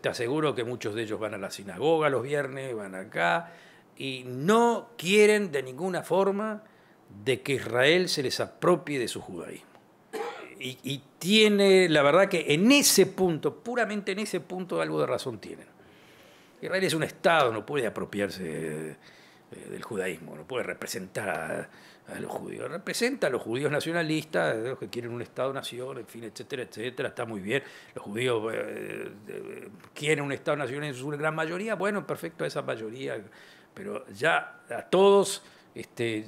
te aseguro que muchos de ellos van a la sinagoga los viernes, van acá, y no quieren de ninguna forma de que Israel se les apropie de su judaísmo. Y, y, tiene, la verdad que en ese punto, puramente en ese punto, algo de razón tienen. Israel es un Estado, no puede apropiarse eh, del judaísmo, no puede representar a a los judíos. Representa a los judíos nacionalistas, eh, los que quieren un Estado-nación, en fin, etcétera, etcétera. Está muy bien. Los judíos eh, quieren un Estado-nación en su gran mayoría. Bueno, perfecto a esa mayoría. Pero ya a todos este,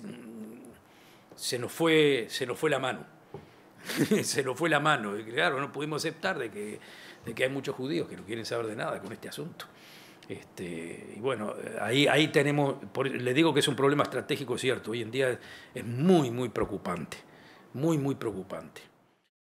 se, nos fue, se nos fue la mano. se nos fue la mano. claro, no pudimos aceptar de que, de que hay muchos judíos que no quieren saber de nada con este asunto. Este, y bueno, ahí, ahí tenemos, le digo que es un problema estratégico cierto, hoy en día es muy, muy preocupante, muy, muy preocupante.